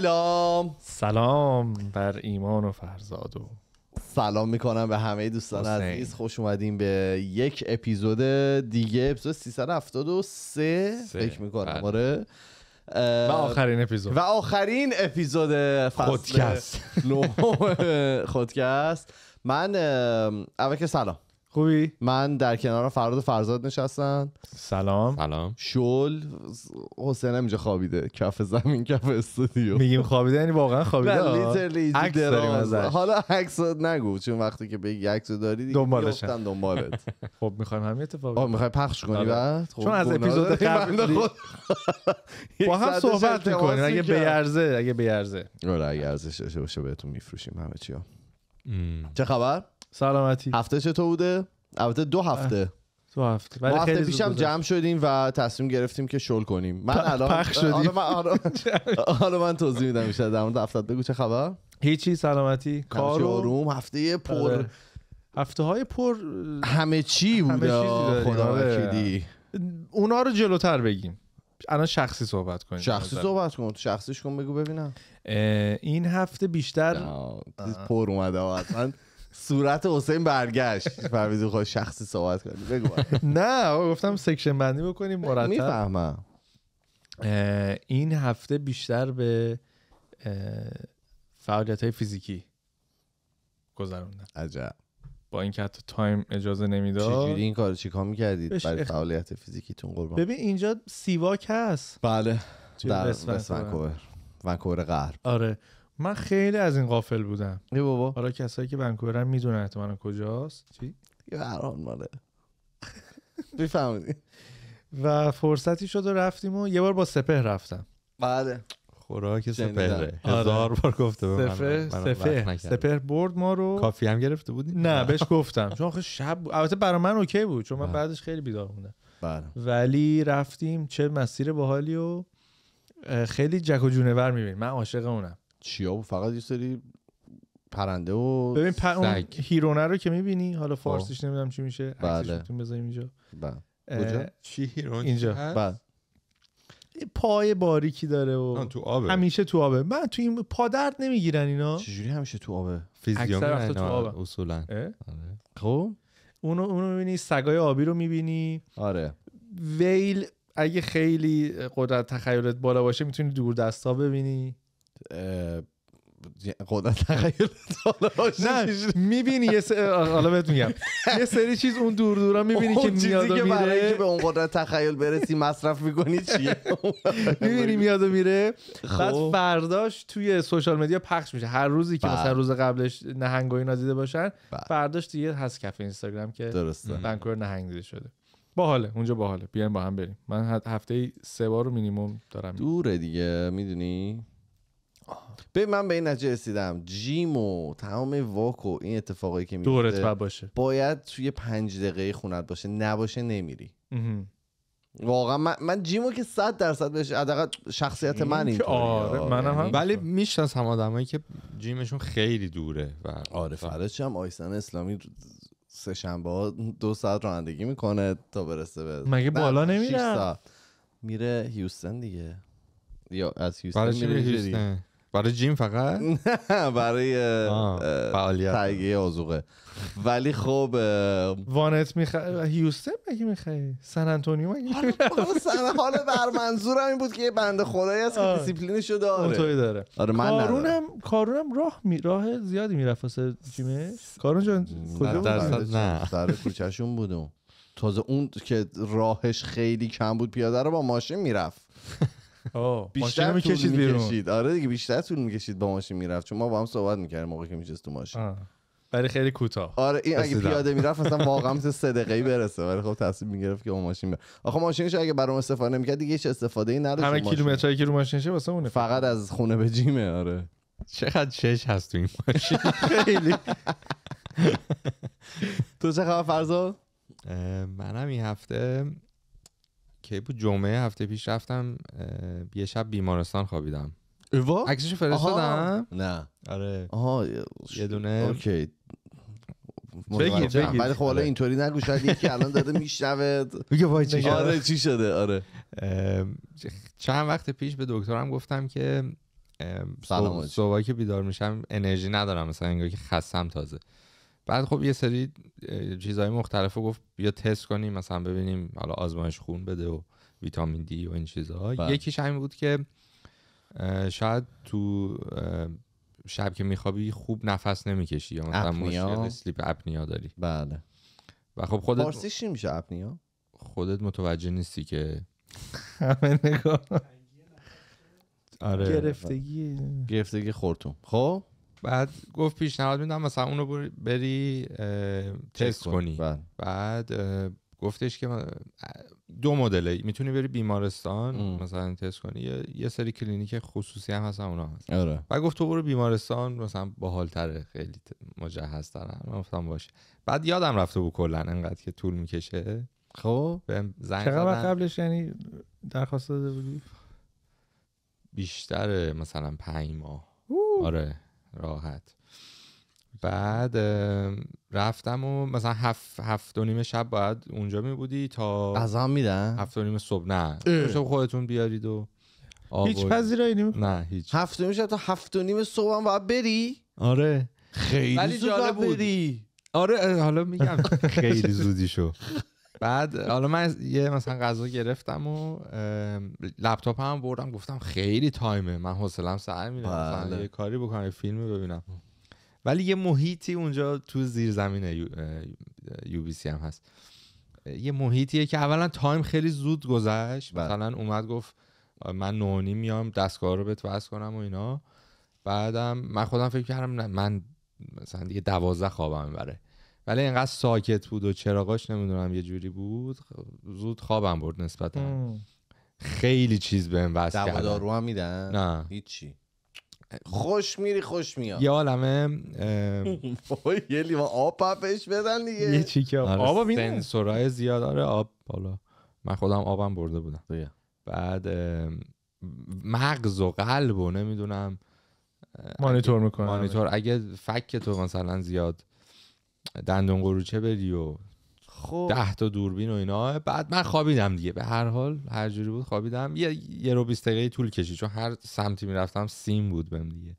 سلام سلام بر ایمان و فرزاد و سلام میکنم به همه دوستان عزیز خوش اومدیم به یک اپیزود دیگه اپیزود 373 فکر میکنم بله. آره و آخرین اپیزود و آخرین اپیزود خودکست خودکست من اول که سلام خوبی؟ من در کنار فراد و فرزاد نشستم سلام سلام شل حسین اینجا خوابیده کف زمین کف استودیو میگیم خوابیده یعنی واقعا خوابیده لیترلی داریم حالا عکس نگو چون وقتی که به عکس داری دنبالش دنبالشن دنبالت خب میخوایم همین اتفاق آه میخوای پخش کنی آره. بعد خب، چون از اپیزود قبل با هم صحبت میکنیم اگه بیارزه اگه بیارزه آره اگه ارزش باشه بهتون میفروشیم همه چی چه خبر سلامتی هفته چطور بوده البته دو هفته دو هفته ولی ما هفته پیشم جمع شدیم و تصمیم گرفتیم که شل کنیم من الان پخ شدیم حالا من توضیح میدم میشه در مورد هفته بگو چه خبر هیچی سلامتی کار روم هفته پر آره. هفته های پر همه چی بوده خدا آره. وکیلی اونا رو جلوتر بگیم الان شخصی صحبت کنیم شخصی صحبت کن شخصیش کن بگو ببینم این هفته بیشتر پر اومده من صورت حسین برگشت فهمیدی خود شخصی صحبت کنی بگو نه گفتم سکشن بندی بکنیم مرتب میفهمم این هفته بیشتر به فعالیت های فیزیکی گذروندم عجب با اینکه حتی تایم اجازه نمیداد چجوری این کارو چیکار میکردید برای فعالیت فیزیکیتون قربان ببین اینجا سیواک هست بله در ونکوور ونکوور غرب آره من خیلی از این قافل بودم ای بابا حالا کسایی که ونکوورن میدونن احتمالا کجاست چی یه ماله و فرصتی شد و رفتیم و یه بار با سپه رفتم بله خوراک سپهره هزار بار گفته به سپر سپه سپه برد ما رو کافی هم گرفته بودی نه بهش گفتم چون آخه شب البته برای من اوکی بود چون من بله. بعدش خیلی بیدار موندم بله. ولی رفتیم چه مسیر باحالی و خیلی جک و جونور من عاشق اونم چیا فقط یه سری پرنده و ببین اون هیرونه رو که میبینی حالا خب. فارسیش نمیدونم چی میشه بله بذاریم اینجا بله چی هیرون اینجا بله پای باریکی داره و تو آبه. همیشه تو آبه من تو این پا درد نمیگیرن اینا چجوری همیشه تو آبه اکثر وقت تو آبه اصولا آره. خب اونو اونو میبینی سگای آبی رو میبینی آره ویل اگه خیلی قدرت تخیلت بالا باشه میتونی دور دستا ببینی قدرت تخیل نه میبینی یه سری حالا بهت میگم یه سری چیز اون دور دورا میبینی که میاد و میره به اون قدرت تخیل برسی مصرف میکنی چیه میبینی میاد و میره بعد خب. فرداش توی سوشال مدیا پخش میشه هر روزی که بله. مثلا روز قبلش نهنگ و اینا دیده باشن بله. فرداش دیگه هست کف اینستاگرام که درسته بنکور نهنگ دیده شده باحاله اونجا باحاله بیایم با هم بریم من هفته سه بار رو مینیمم دارم دوره دیگه میدونی به من به این نتیجه رسیدم جیم و تمام واک و این اتفاقایی که میفته باشه باید توی پنج دقیقه خونت باشه نباشه نمیری واقعا من, من جیمو که 100 درصد بهش حداقل شخصیت من این آره،, آره منم یعنی هم ولی میشناسم آدمایی که جیمشون خیلی دوره و آره فرج هم آیسن اسلامی سه شنبه ها دو ساعت رانندگی میکنه تا برسه به مگه بالا نمیره میره هیوستن دیگه یا از هیوستن میره هیوستن برای جیم فقط نه برای فعالیت تایگه آزوغه ولی خب وانت میخوای هیوستن مگه میخوای سن انتونیو مگه حالا بر منظورم این بود که یه بنده خدایی هست که دیسیپلینشو داره داره آره من کارونم کارونم راه می راه زیادی میرفت واسه جیمش کارون جان کجا بود نه سر کوچهشون بودم تازه اون که راهش خیلی کم بود پیاده رو با ماشین میرفت بیشتر میکشید طول میکشید آره دیگه بیشتر طول میکشید با ماشین میرفت چون ما با هم صحبت میکردیم موقعی که میشست تو ماشین برای خیلی کوتاه آره این اگه پیاده میرفت اصلا واقعا مثل سه ای برسه ولی خب تصمیم میگرفت که اون ماشین بره آخه ماشینش اگه برام استفاده نمیکرد دیگه هیچ استفاده ای نداشت همه کیلومترایی که رو ماشینشه واسه اونه فقط از خونه به جیمه آره چقدر شش هست تو این ماشین خیلی تو چه خبر فرزا منم این هفته کی بود جمعه هفته پیش رفتم یه شب بیمارستان خوابیدم ایوا عکسشو فرستادم نه آره آها یه دونه اوکی ولی خب حالا اینطوری نگو شاید یکی الان داده میشنوه میگه وای چی آره چی شده آره چند وقت پیش به دکترم گفتم که صبح که بیدار میشم انرژی ندارم مثلا انگار که خستم تازه بعد خب یه سری چیزهای مختلف گفت بیا تست کنیم مثلا ببینیم حالا آزمایش خون بده و ویتامین دی و این چیزها بله. یکیش همین بود که شاید تو شب که میخوابی خوب نفس نمیکشی یا مثلا مشکل اسلیپ اپنیا داری بله و خب خودت فارسیش میشه اپنیا خودت متوجه نیستی که همه نگاه آره گرفتگی گرفتگی خورتون خب بعد گفت پیشنهاد میدم مثلا اونو بری تست کنی بله. بعد گفتش که دو مدله میتونی بری بیمارستان مثلا تست کنی یه, سری کلینیک خصوصی هم هستن اونا هست و آره. گفت تو برو بیمارستان مثلا باحالتره خیلی مجهز من گفتم باشه بعد یادم رفته بود کلا انقدر که طول میکشه خب زنگ چقدر قبلش یعنی درخواست داده بودی بیشتر مثلا پنج ماه آره راحت بعد رفتم و مثلا هفت, هفت و نیم شب باید اونجا می بودی تا غذا میدن هفت و نیم صبح نه شب خودتون بیارید و هیچ پذیرایی نیم؟ نه هیچ هفت و نیم شب تا هفت و نیم صبح هم باید بری آره خیلی زود بودی آره حالا میگم خیلی زودی شو بعد حالا من یه مثلا غذا گرفتم و لپتاپ هم بردم گفتم خیلی تایمه من حوصلم سر میره مثلا بله. یه کاری بکنم یه فیلم ببینم ولی یه محیطی اونجا تو زیر زمین یو بی سی هم هست یه محیطیه که اولا تایم خیلی زود گذشت بله. مثلا اومد گفت من نونی میام دستگاه رو بهت وصل کنم و اینا بعدم من خودم فکر کردم من مثلا دیگه دوازده خوابم میبره ولی اینقدر ساکت بود و چراغاش نمیدونم یه جوری بود زود خوابم برد نسبتا خیلی چیز بهم وصل کرد دارو هم میدن نه هیچی خوش میری خوش میاد یه عالمه یه لیوان آب پپش بدن دیگه یه چی که آب آره، سنسورای زیاد آره آب بالا من خودم آبم برده بودم بعد مغز و قلب و نمیدونم مانیتور میکنه مانیتور اگه فک مثلا زیاد دندون قروچه بدی و خب ده تا دوربین و اینا بعد من خوابیدم دیگه به هر حال هر جوری بود خوابیدم یه یه رو 20 دقیقه طول کشید چون هر سمتی میرفتم سیم بود بهم دیگه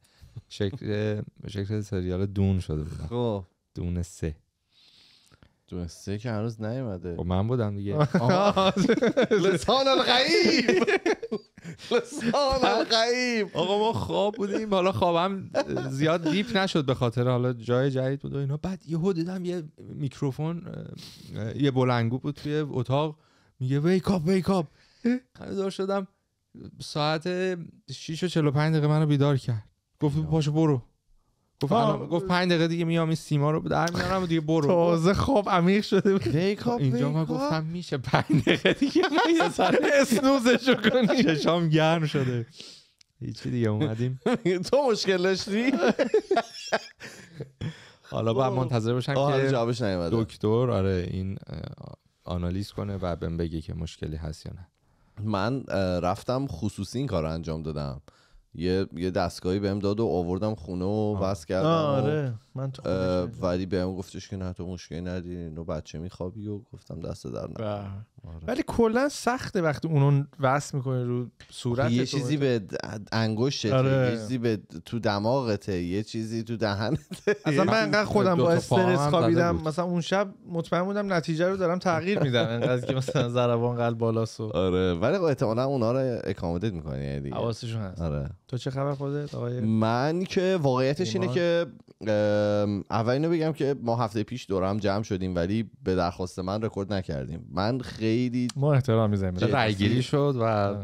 شکل شکل سریال دون شده بود خب دون سه دون سه که هنوز نیومده خب من بودم دیگه لسان الغیب لسان الغیب آقا ما خواب بودیم حالا خوابم زیاد دیپ نشد به خاطر حالا جای جدید بود و اینا بعد یهو دیدم یه میکروفون یه بلنگو بود توی اتاق میگه ویک اپ ویک اپ دار شدم ساعت 6 و 45 دقیقه منو بیدار کرد گفت پاشو برو گفت گفت 5 دقیقه دیگه میام این سیما رو در میارم دیگه برو تازه خواب عمیق شده بود خب، اینجا ما گفتم میشه 5 دقیقه دیگه من سر اسنوزشو کنی چشام گرم شده هیچی دیگه اومدیم تو مشکل داشتی حالا باید منتظر باشم که جوابش نیومده دکتر آره این آنالیز کنه و بهم بگه که مشکلی هست یا نه من رفتم خصوصی این کار انجام دادم یه یه دستگاهی بهم داد و آوردم خونه و بس کردم آره. من ولی به اون گفتش که نه تو مشکلی نداری اینو بچه میخوابی و گفتم دست در نه بله. آره. ولی کلا سخته وقتی اونو وست میکنه رو صورت یه چیزی به انگشتت آره. یه چیزی به تو دماغت یه چیزی تو دهنت اصلا من انقدر خودم با استرس خوابیدم مثلا اون شب مطمئن بودم نتیجه رو دارم تغییر میدم انقدر که مثلا ضربان قلب بالاست آره ولی احتمالاً اونا رو اکامودیت میکنه دیگه هست آره. تو چه خبر خودت آقای من که واقعیتش اینه که اول اینو بگم که ما هفته پیش دورم جمع شدیم ولی به درخواست من رکورد نکردیم من خیلی ما احترام میذاریم گیری شد و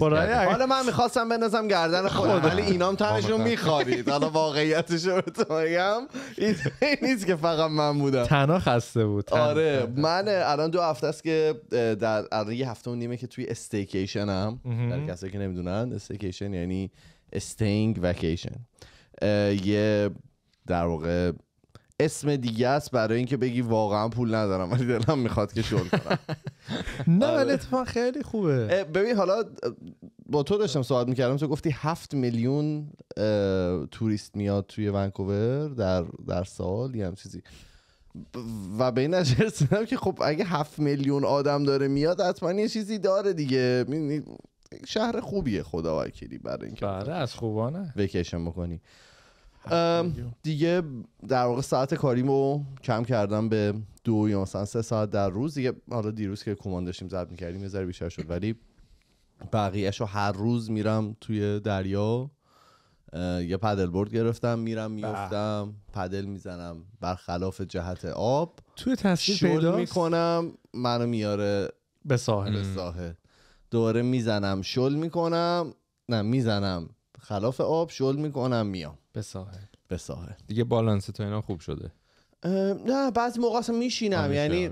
حالا من میخواستم بندازم گردن خودم ولی اینام تنشون میخوارید حالا واقعیتش رو بگم این نیست که فقط من بودم تنها خسته بود آره من الان دو هفته است که در الان یه هفته و نیمه که توی هم در کسایی که نمیدونن استیکیشن یعنی استینگ وکیشن یه در واقع اسم دیگه است برای اینکه بگی واقعا پول ندارم ولی دلم میخواد که شل کنم نه ولی اتفاق خیلی خوبه ببین حالا با تو داشتم صحبت میکردم تو گفتی هفت میلیون توریست میاد توی ونکوور در در سال یه چیزی و به این که خب اگه هفت میلیون آدم داره میاد حتما یه چیزی داره دیگه شهر خوبیه خدا وکیلی برای اینکه برای بله، از خوبانه وکیشن بکنی دیگه در واقع ساعت کاریمو کم کردم به دو یا مثلا سه ساعت در روز دیگه حالا دیروز که کمان داشتیم زد میکردیم یه بیشتر شد ولی بقیهش رو هر روز میرم توی دریا یه پدل بورد گرفتم میرم میفتم پدل میزنم برخلاف جهت آب توی تصویر پیدا میکنم منو میاره به ساحل ساحل دوباره میزنم شل میکنم نه میزنم خلاف آب شل میکنم میام به ساحل دیگه بالانس تو اینا خوب شده نه بعضی موقع اصلا میشینم یعنی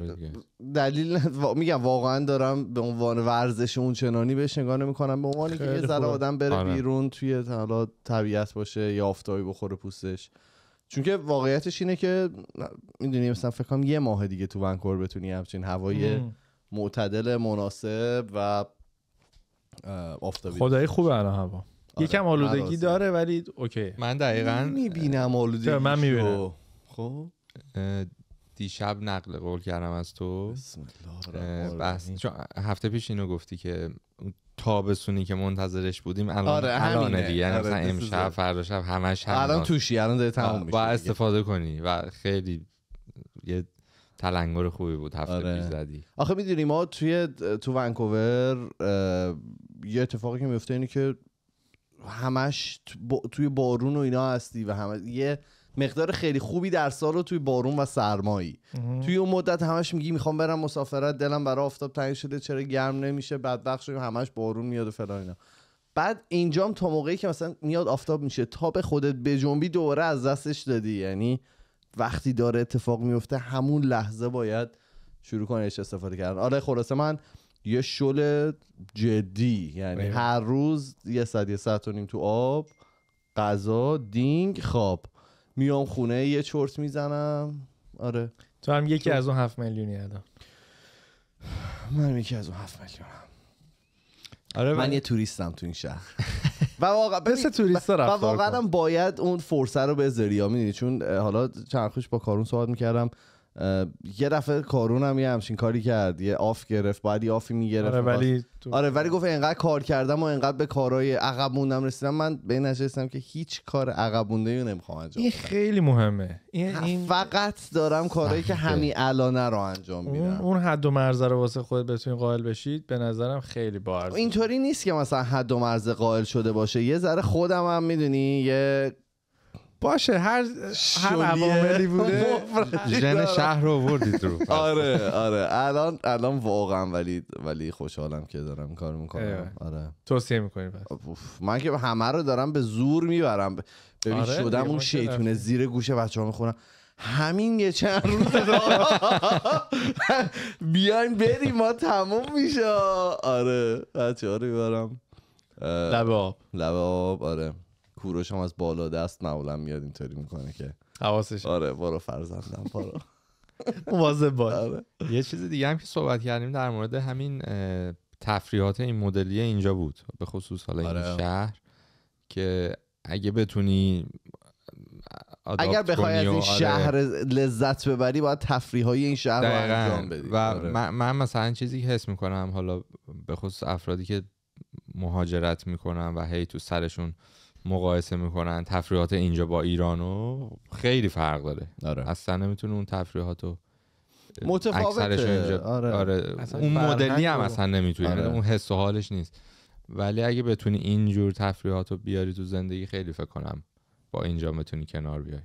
دلیل میگم واقعا دارم به عنوان ورزش اون چنانی بهش نگاه نمیکنم به عنوان که یه ذره آدم بره آره. بیرون توی حالا طبیعت باشه یا آفتابی بخوره پوستش چون که واقعیتش اینه که میدونی مثلا فکر کنم یه ماه دیگه تو ونکور بتونی همچین هوای معتدل مناسب و آفتابی خدای خوبه الان هوا آره. یکم آلودگی داره ولی اوکی من دقیقا میبینم آلودگی من میبینم خب دیشب نقل قول کردم از تو بس چون هفته پیش اینو گفتی که تابسونی که منتظرش بودیم الان آره الان دیگه یعنی آره، مثلا امشب فردا شب همش هم الان توشی الان داره تموم میشه با استفاده کنی و خیلی یه تلنگر خوبی بود هفته آره. پیش زدی آخه میدونی ما توی تو ونکوور یه اتفاقی که میفته اینه که همش توی بارون و اینا هستی و همه یه مقدار خیلی خوبی در سال رو توی بارون و سرمایی توی اون مدت همش میگی میخوام برم مسافرت دلم برای آفتاب تنگ شده چرا گرم نمیشه بدبخت شدیم همش بارون میاد و فلان اینا بعد اینجام تا موقعی که مثلا میاد آفتاب میشه تا به خودت به جنبی دوره از دستش دادی یعنی وقتی داره اتفاق میفته همون لحظه باید شروع کنه استفاده کردن آره خلاصه من یه شل جدی یعنی آره. هر روز یه ساعت یه ساعت و نیم تو آب غذا دینگ خواب میام خونه یه چرت میزنم آره تو هم یکی از اون هفت میلیونی الان من یکی از اون هفت میلیونم آره من, یه توریستم تو این شهر و واقعا توریست و واقعا باید اون فرصه رو به یا میدونی چون حالا چرخش با کارون صحبت میکردم یه دفعه کارون هم یه همچین کاری کرد یه آف گرفت بعد یه آفی میگرفت آره ولی تو... آره ولی گفت انقدر کار کردم و انقدر به کارهای عقب موندم رسیدم من به این نشستم که هیچ کار عقب مونده رو نمیخوام انجام این خیلی مهمه این... فقط دارم کارهایی که همین الانه رو انجام میدم اون حد و مرز رو واسه خود بتونی قائل بشید به نظرم خیلی بار اینطوری نیست که مثلا حد و مرز قائل شده باشه یه ذره خودم هم میدونی یه باشه هر هر عواملی بوده ژن شهر رو آوردید رو آره آره الان الان واقعا ولی ولی خوشحالم که دارم کار میکنم آره توصیه میکنی پس من که همه رو دارم به زور میبرم ببین آره شدم اون شیطونه زیر گوش بچه‌ها میخونم همین یه چند روز بیاین بریم ما تموم میشه آره بچه ها رو میبرم لب آب لب آب آره کوروش هم از بالا دست معمولا میاد اینطوری میکنه که حواسش آره برو فرزندم برو مواظب باش آره. یه چیز دیگه هم که صحبت کردیم در مورد همین تفریحات این مدلی اینجا بود به خصوص حالا این آره. شهر که اگه بتونی اگر بخوای از این آره. شهر لذت ببری باید تفریح های این شهر رو انجام بدی و آره. من مثلا چیزی که حس میکنم حالا به خصوص افرادی که مهاجرت میکنن و هی تو سرشون مقایسه میکنن تفریحات اینجا با ایرانو خیلی فرق داره آره. اصلا نمیتونه اون تفریحات رو متفاوته اینجا آره. آره. اون مدلی هم اصلا نمیتونه یعنی آره. اون حس و حالش نیست ولی اگه بتونی اینجور تفریحات رو بیاری تو زندگی خیلی فکر کنم با اینجا بتونی کنار بیای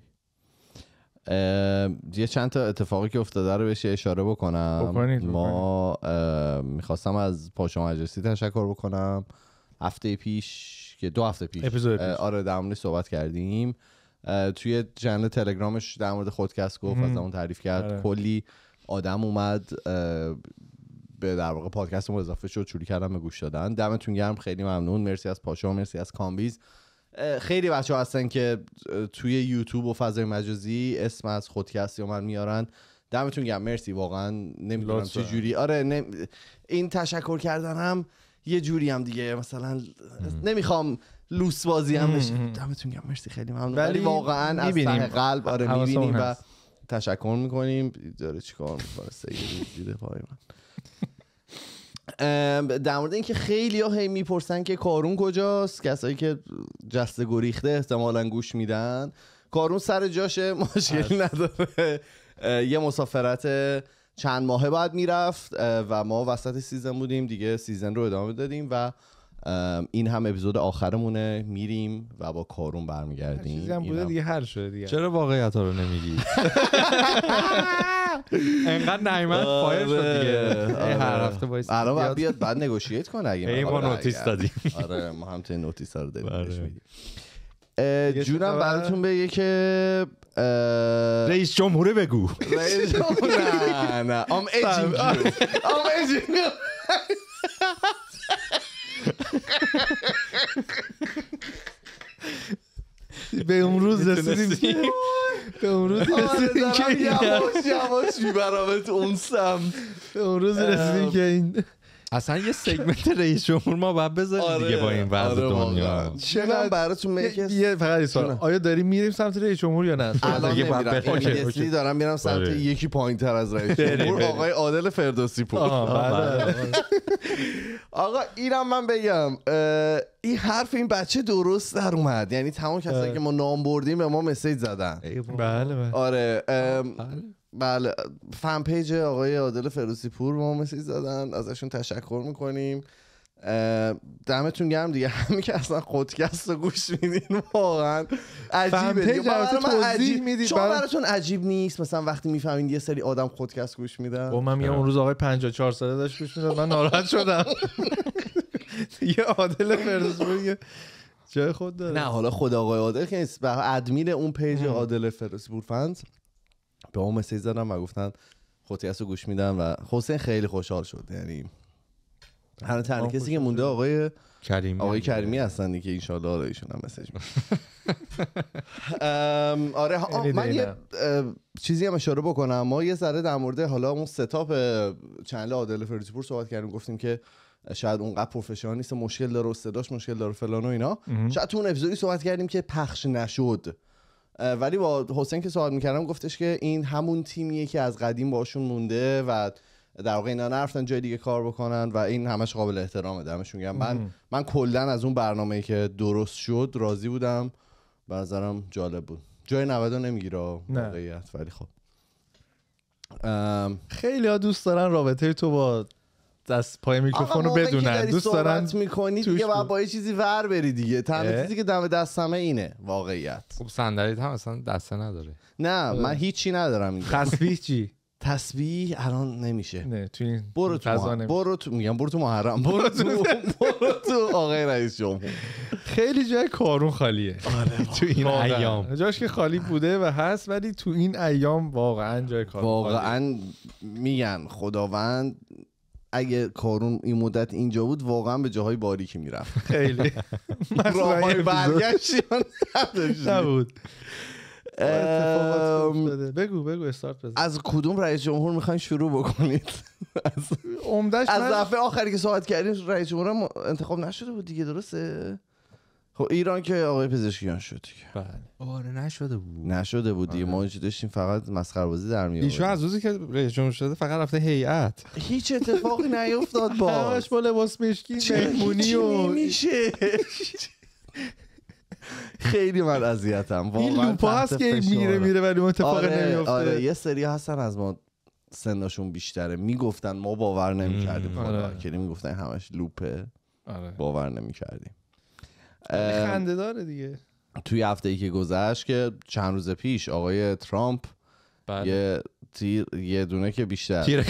یه چند تا اتفاقی که افتاده رو بشه اشاره بکنم بکنید ما میخواستم از پاشا مجلسی تشکر بکنم هفته پیش که دو هفته پیش, آره در موردش صحبت کردیم توی چنل تلگرامش در مورد خودکست گفت از اون تعریف کرد آره. کلی آدم اومد به در واقع پادکست اضافه شد چوری کردم به گوش دادن دمتون گرم خیلی ممنون مرسی از پاشا مرسی از کامبیز خیلی بچه ها هستن که توی یوتیوب و فضای مجازی اسم از خودکستی رو من میارن دمتون گرم مرسی واقعا نمیدونم چه جوری آره این تشکر کردن هم یه جوری هم دیگه مثلا نمیخوام لوس بازی هم بشه دمتون گرم مرسی خیلی ممنون ولی واقعا از قلب آره میبینیم و تشکر میکنیم داره چیکار میکنه سید پای من در مورد اینکه خیلی ها هی میپرسن که کارون کجاست کسایی که جست گریخته احتمالا گوش میدن کارون سر جاشه مشکل نداره یه مسافرت چند ماهه بعد میرفت و ما وسط سیزن بودیم دیگه سیزن رو ادامه دادیم و این هم اپیزود آخرمونه میریم و با کارون برمیگردیم چیزی هم بوده دیگه هر شده دیگه چرا واقعیت ها رو نمیگی انقدر نیمت فایر شد آره، دیگه آره. هر هفته وایس الان بیاد بعد نگوشیت کن اگه ما نوتیس دادیم آره ما هم تو نوتیس رو دادیم جونم براتون بگه که رئیس جمهوره بگو رئیس جمهوره نه نه ام ایجینگ ام ایجینگ به امروز رسیدیم به امروز آره، رسیدیم که یواش یواش میبرامت اون سم به امروز رسیدیم که این اصلا یه سگمنت رئیس جمهور ما باید بذاریم آره، دیگه با این وضع آره دنیا چرا براتون یه- یه فقط این سوال آیا داریم میریم سمت رئیس جمهور یا نه الان آره، دیگه باید یعنی دارم میرم سمت آره. یکی پایین تر از رئیس جمهور آقای عادل فردوسی پور بله. بله. آقا اینم من بگم این حرف این بچه درست در اومد یعنی تمام کسایی که ما نام بردیم به ما مسیج زدن بله بله آره بله فن پیج آقای عادل فروسی پور ما مسیج زدن ازشون تشکر میکنیم دمتون گرم دیگه همین که اصلا خودکست گوش میدین واقعا عجیبه دیگه من عجیب میدید چون براتون عجیب نیست مثلا وقتی میفهمین یه سری آدم خودکست گوش میدن با من میگم اون روز آقای 54 ساله داشت گوش میداد من ناراحت شدم یه عادل فروسی جای خود داره نه حالا خود آقای عادل که نیست ادمین اون پیج عادل فروسی پور فنز به اون مسیج زدم و گفتن خوتی رو گوش میدم و حسین خیلی خوشحال شد یعنی هر تنها کسی که مونده آقای کریمی آقای یعنی. کریمی هستن که انشالله آره ایشون هم مسیج آره من یه چیزی هم اشاره بکنم ما یه ذره در مورد حالا اون ستاپ چنل عادل فریدپور صحبت کردیم گفتیم که شاید اونقدر پروفشنال نیست مشکل داره صداش مشکل داره فلان و اینا شاید تو اون اپیزودی صحبت کردیم که پخش نشد ولی با حسین که سوال میکردم گفتش که این همون تیمیه که از قدیم باشون مونده و در واقع اینا نرفتن جای دیگه کار بکنن و این همش قابل احترامه دمشون گرم من من کلا از اون برنامه که درست شد راضی بودم به نظرم جالب بود جای 90 نمیگیره واقعیت ولی خب خیلی ها دوست دارن رابطه تو با از پای میکروفون رو بدونن دوست دارن میکنی دیگه بعد با یه چیزی ور بری دیگه تنها چیزی که دم دستمه اینه واقعیت خب صندلی هم اصلا دسته نداره نه آره. من هیچی ندارم تسبیح چی تسبیح الان نمیشه نه تو این برو تو مح... برو تو میگم برو تو محرم برو تو برو تو آقای رئیس جمهور خیلی جای کارون خالیه آره تو این ایام جاش که خالی بوده و هست ولی تو این ایام واقعا جای کارون واقعا میگن خداوند اگه کارون این مدت اینجا بود واقعا به جاهای باریکی میرفت خیلی راهای برگشتی نبود بگو بگو استارت بزن از کدوم رئیس جمهور میخواین شروع بکنید از از دفعه آخری که صحبت کردیم رئیس جمهورم انتخاب نشده بود دیگه درسته خب ایران که آقای پزشکیان شد بله آره نشده بود نشده بود دیگه آره. ما چی داشتیم فقط مسخره بازی در می ایشون از روزی که رئیس جمهور شده فقط رفته هیئت هیچ اتفاقی نیفتاد با همش با لباس مشکی مهمونی و میشه خیلی من اذیتم واقعا این لوپا هست که میره میره ولی اون اتفاق آره،, آره یه سری هستن از ما سنشون بیشتره میگفتن ما باور نمیکردیم خدا آره. میگفتن همش لوپه آره. باور نمیکردیم خنده داره دیگه توی هفته ای که گذشت که چند روز پیش آقای ترامپ بله. یه تیر یه دونه که بیشتر تیر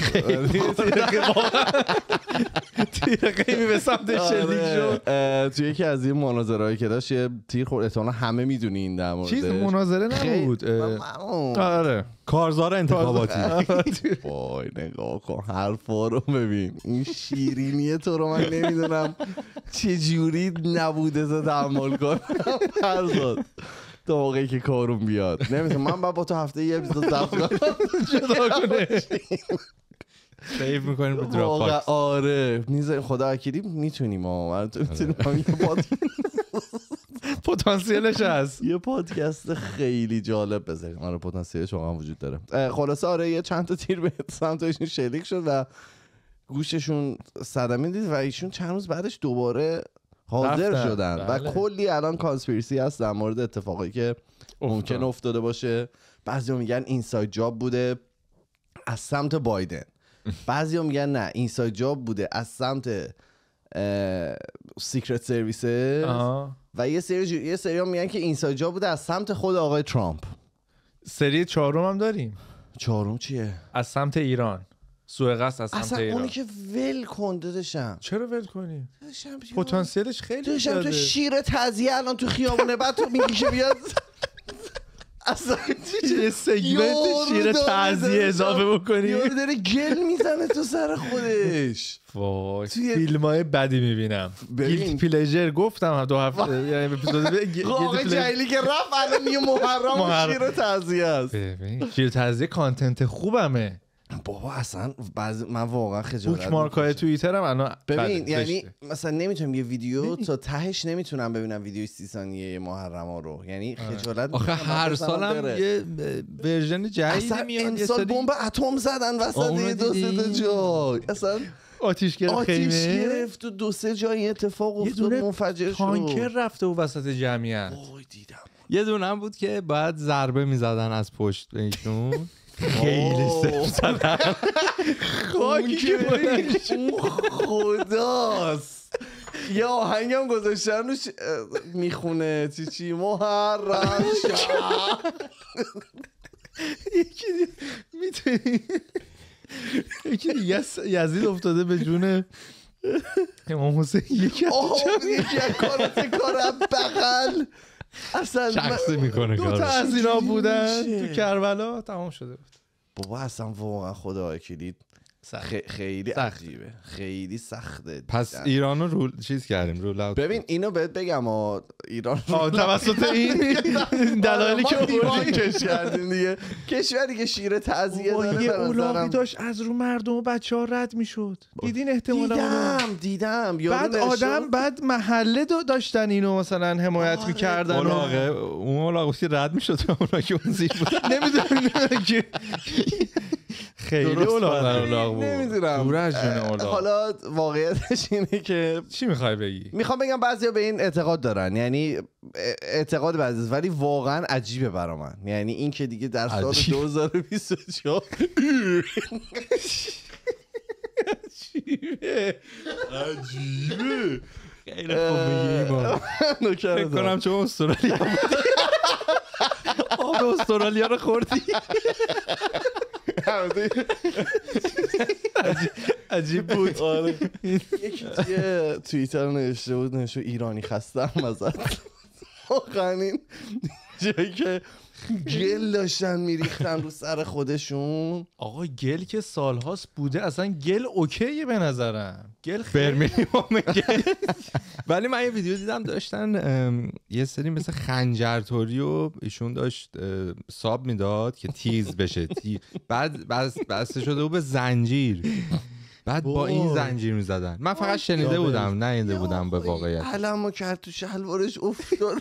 تیر به سمت آره. شلیک شد توی یکی از این هایی که داشت یه تیر خورد احتمالا همه میدونی این در مورد چیز مناظره نبود آره کارزار انتخاباتی وای نگاه کن حرفا رو ببین این شیرینی تو رو من نمیدونم چه جوری نبوده تا تحمل کنم تا که کارون بیاد نمیتونم من با تو هفته یه اپیزود جدا کنه سیو میکنیم به آره میذاریم خدا اکیدی میتونیم ما آره. میتونیم پتانسیلش هست یه پادکست خیلی جالب بذاریم آره پتانسیل شما هم وجود داره خلاصه آره یه چند تا تیر به ایشون شلیک شد و گوششون صدمه دید و ایشون چند روز بعدش دوباره حاضر شدن و بله. کلی الان کانسپیرسی هست در مورد اتفاقی که ممکن افتاده باشه بعضی میگن اینساید جاب بوده از سمت بایدن بعضی میگن نه اینساید جاب بوده از سمت سیکرت سرویس و یه سری یه سری میگن که اینساید جاب بوده از سمت خود آقای ترامپ سری چهارم هم داریم چهارم چیه از سمت ایران سوء قصد از سمت اصلا اونی که ول کن دادشم چرا ول کنی دادشم پتانسیلش خیلی دادشم تو شیر تزیه الان تو خیابونه بعد تو میگی که بیاد اصلا چه سگمنت شیر تعزیه اضافه بکنی یارو داره گل میزنه تو سر خودش وای فیلم های بدی میبینم گیلت پلیجر گفتم دو هفته یعنی اپیزود خب، آقای که رفت الان یه محرم شیر تعزیه است شیر تعزیه کانتنت خوبمه بابا اصلا بعض من واقعا خجالت بوک مارکای توییتر هم الان ببین یعنی مثلا نمیتونم یه ویدیو تا تهش نمیتونم ببینم ویدیو 30 ثانیه محرم ها رو یعنی آره. خجالت آخه هر سالم یه ورژن جدید میاد سال بمب اتم زدن وسط آره دو سه جای اصلا آتیش گرفت آتیش گرفت و دو سه جای اتفاق افتاد منفجر شد تانکر رفته و وسط جمعیت وای دیدم یه دونه بود که بعد ضربه میزدن از پشت ایشون خیلی سفت خاکی که خداست یه آهنگم گذاشتن روش میخونه چی چی محرم یکی میتونی یکی دیگه یزید افتاده به جون امام حسین یکی از کارت کارم بقل اصلا شخصی میکنه دو تا از اینا بودن تو کربلا تمام شده بود بابا اصلا واقعا خدا کلید خیلی سخت. عجیبه خیلی سخته پس ایران رو چیز کردیم رول ببین اینو بهت بگم ایران توسط این آره، دلایلی که اون کش کردیم دیگه کشوری که شیر تعذیه داره یه اولاقی داشت از رو مردم و بچه ها رد میشد دیدین احتمالا دیدم دیدم بعد آدم بعد محله داشتن اینو مثلا حمایت آره. میکردن اولاقه اون اولاقی رد میشد اونا که اون زیر بود نمیدونم خیلی اولاغ نمیدونم بود از حالا واقعیتش اینه که چی میخوای بگی میخوام بگم بعضیا به این اعتقاد دارن یعنی اعتقاد بعضی ولی واقعا عجیبه برا من یعنی این که دیگه در سال 2024 عجیبه عجیبه خیلی خوب فکر کنم چون استرالیا آب استرالیا رو خوردی عجیب بود آره یکی تویتر نوشته بود نوشته ایرانی خستم ازت خانین جایی که گل داشتن میریختن رو سر خودشون آقا گل که سالهاست بوده اصلا گل اوکیه به نظرم گل خیلی ولی من یه ویدیو دیدم داشتن یه سری مثل خنجرطوری و ایشون داشت ساب میداد که تیز بشه بعد بسته شده و به زنجیر بعد با این زنجیر میزدن من فقط شنیده بودم نه بودم به واقعیت علمو کرد تو شلوارش افتاد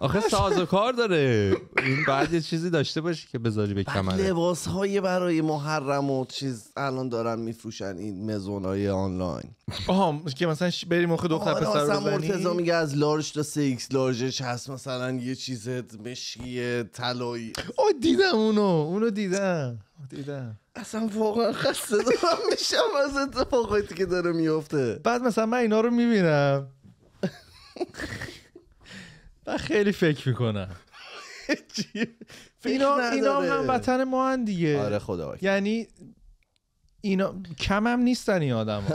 آخه کار داره این بعد یه چیزی داشته باشی که بذاری به کمره لباس های برای محرم و چیز الان دارن میفروشن این مزون های آنلاین آها که مثلا بریم آخه دختر پسر رو میگه از لارج تا سیکس لارجش هست مثلا یه چیز مشکی تلایی آه دیدم اونو اونو دیدم دیدم اصلا واقعا خسته دارم میشم از اتفاقاتی که داره میفته بعد مثلا من اینا رو میبینم من خیلی فکر میکنم اینا اینا هم وطن ما هن دیگه آره خدا یعنی اینا کم هم نیستن این آدم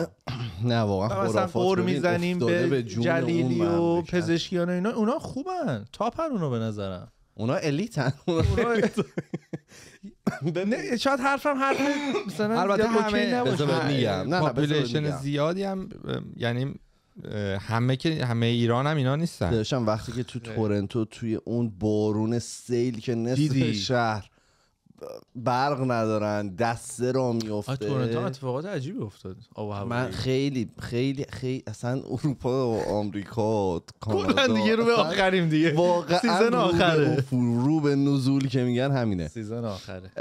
نه واقعا مثلا می‌زنیم میزنیم به, جلیلی و پزشکیان و اینا اونا خوبن تاپن اونا به نظرم اونا الیتن نه شاید حرفم حرف مثلا البته همه بذار میگم پاپولیشن زیادی هم یعنی همه که همه ایران هم اینا نیستن داشتم وقتی که تو تورنتو توی اون بارون سیل که نصف شهر برق ندارن دسته را میفته تورنتو اتفاقات عجیبی افتاد من خیلی خیلی خیلی اصلا اروپا و آمریکا کلا دیگه رو به آخریم دیگه واقعا آخره رو به نزول که میگن همینه سیزن آخره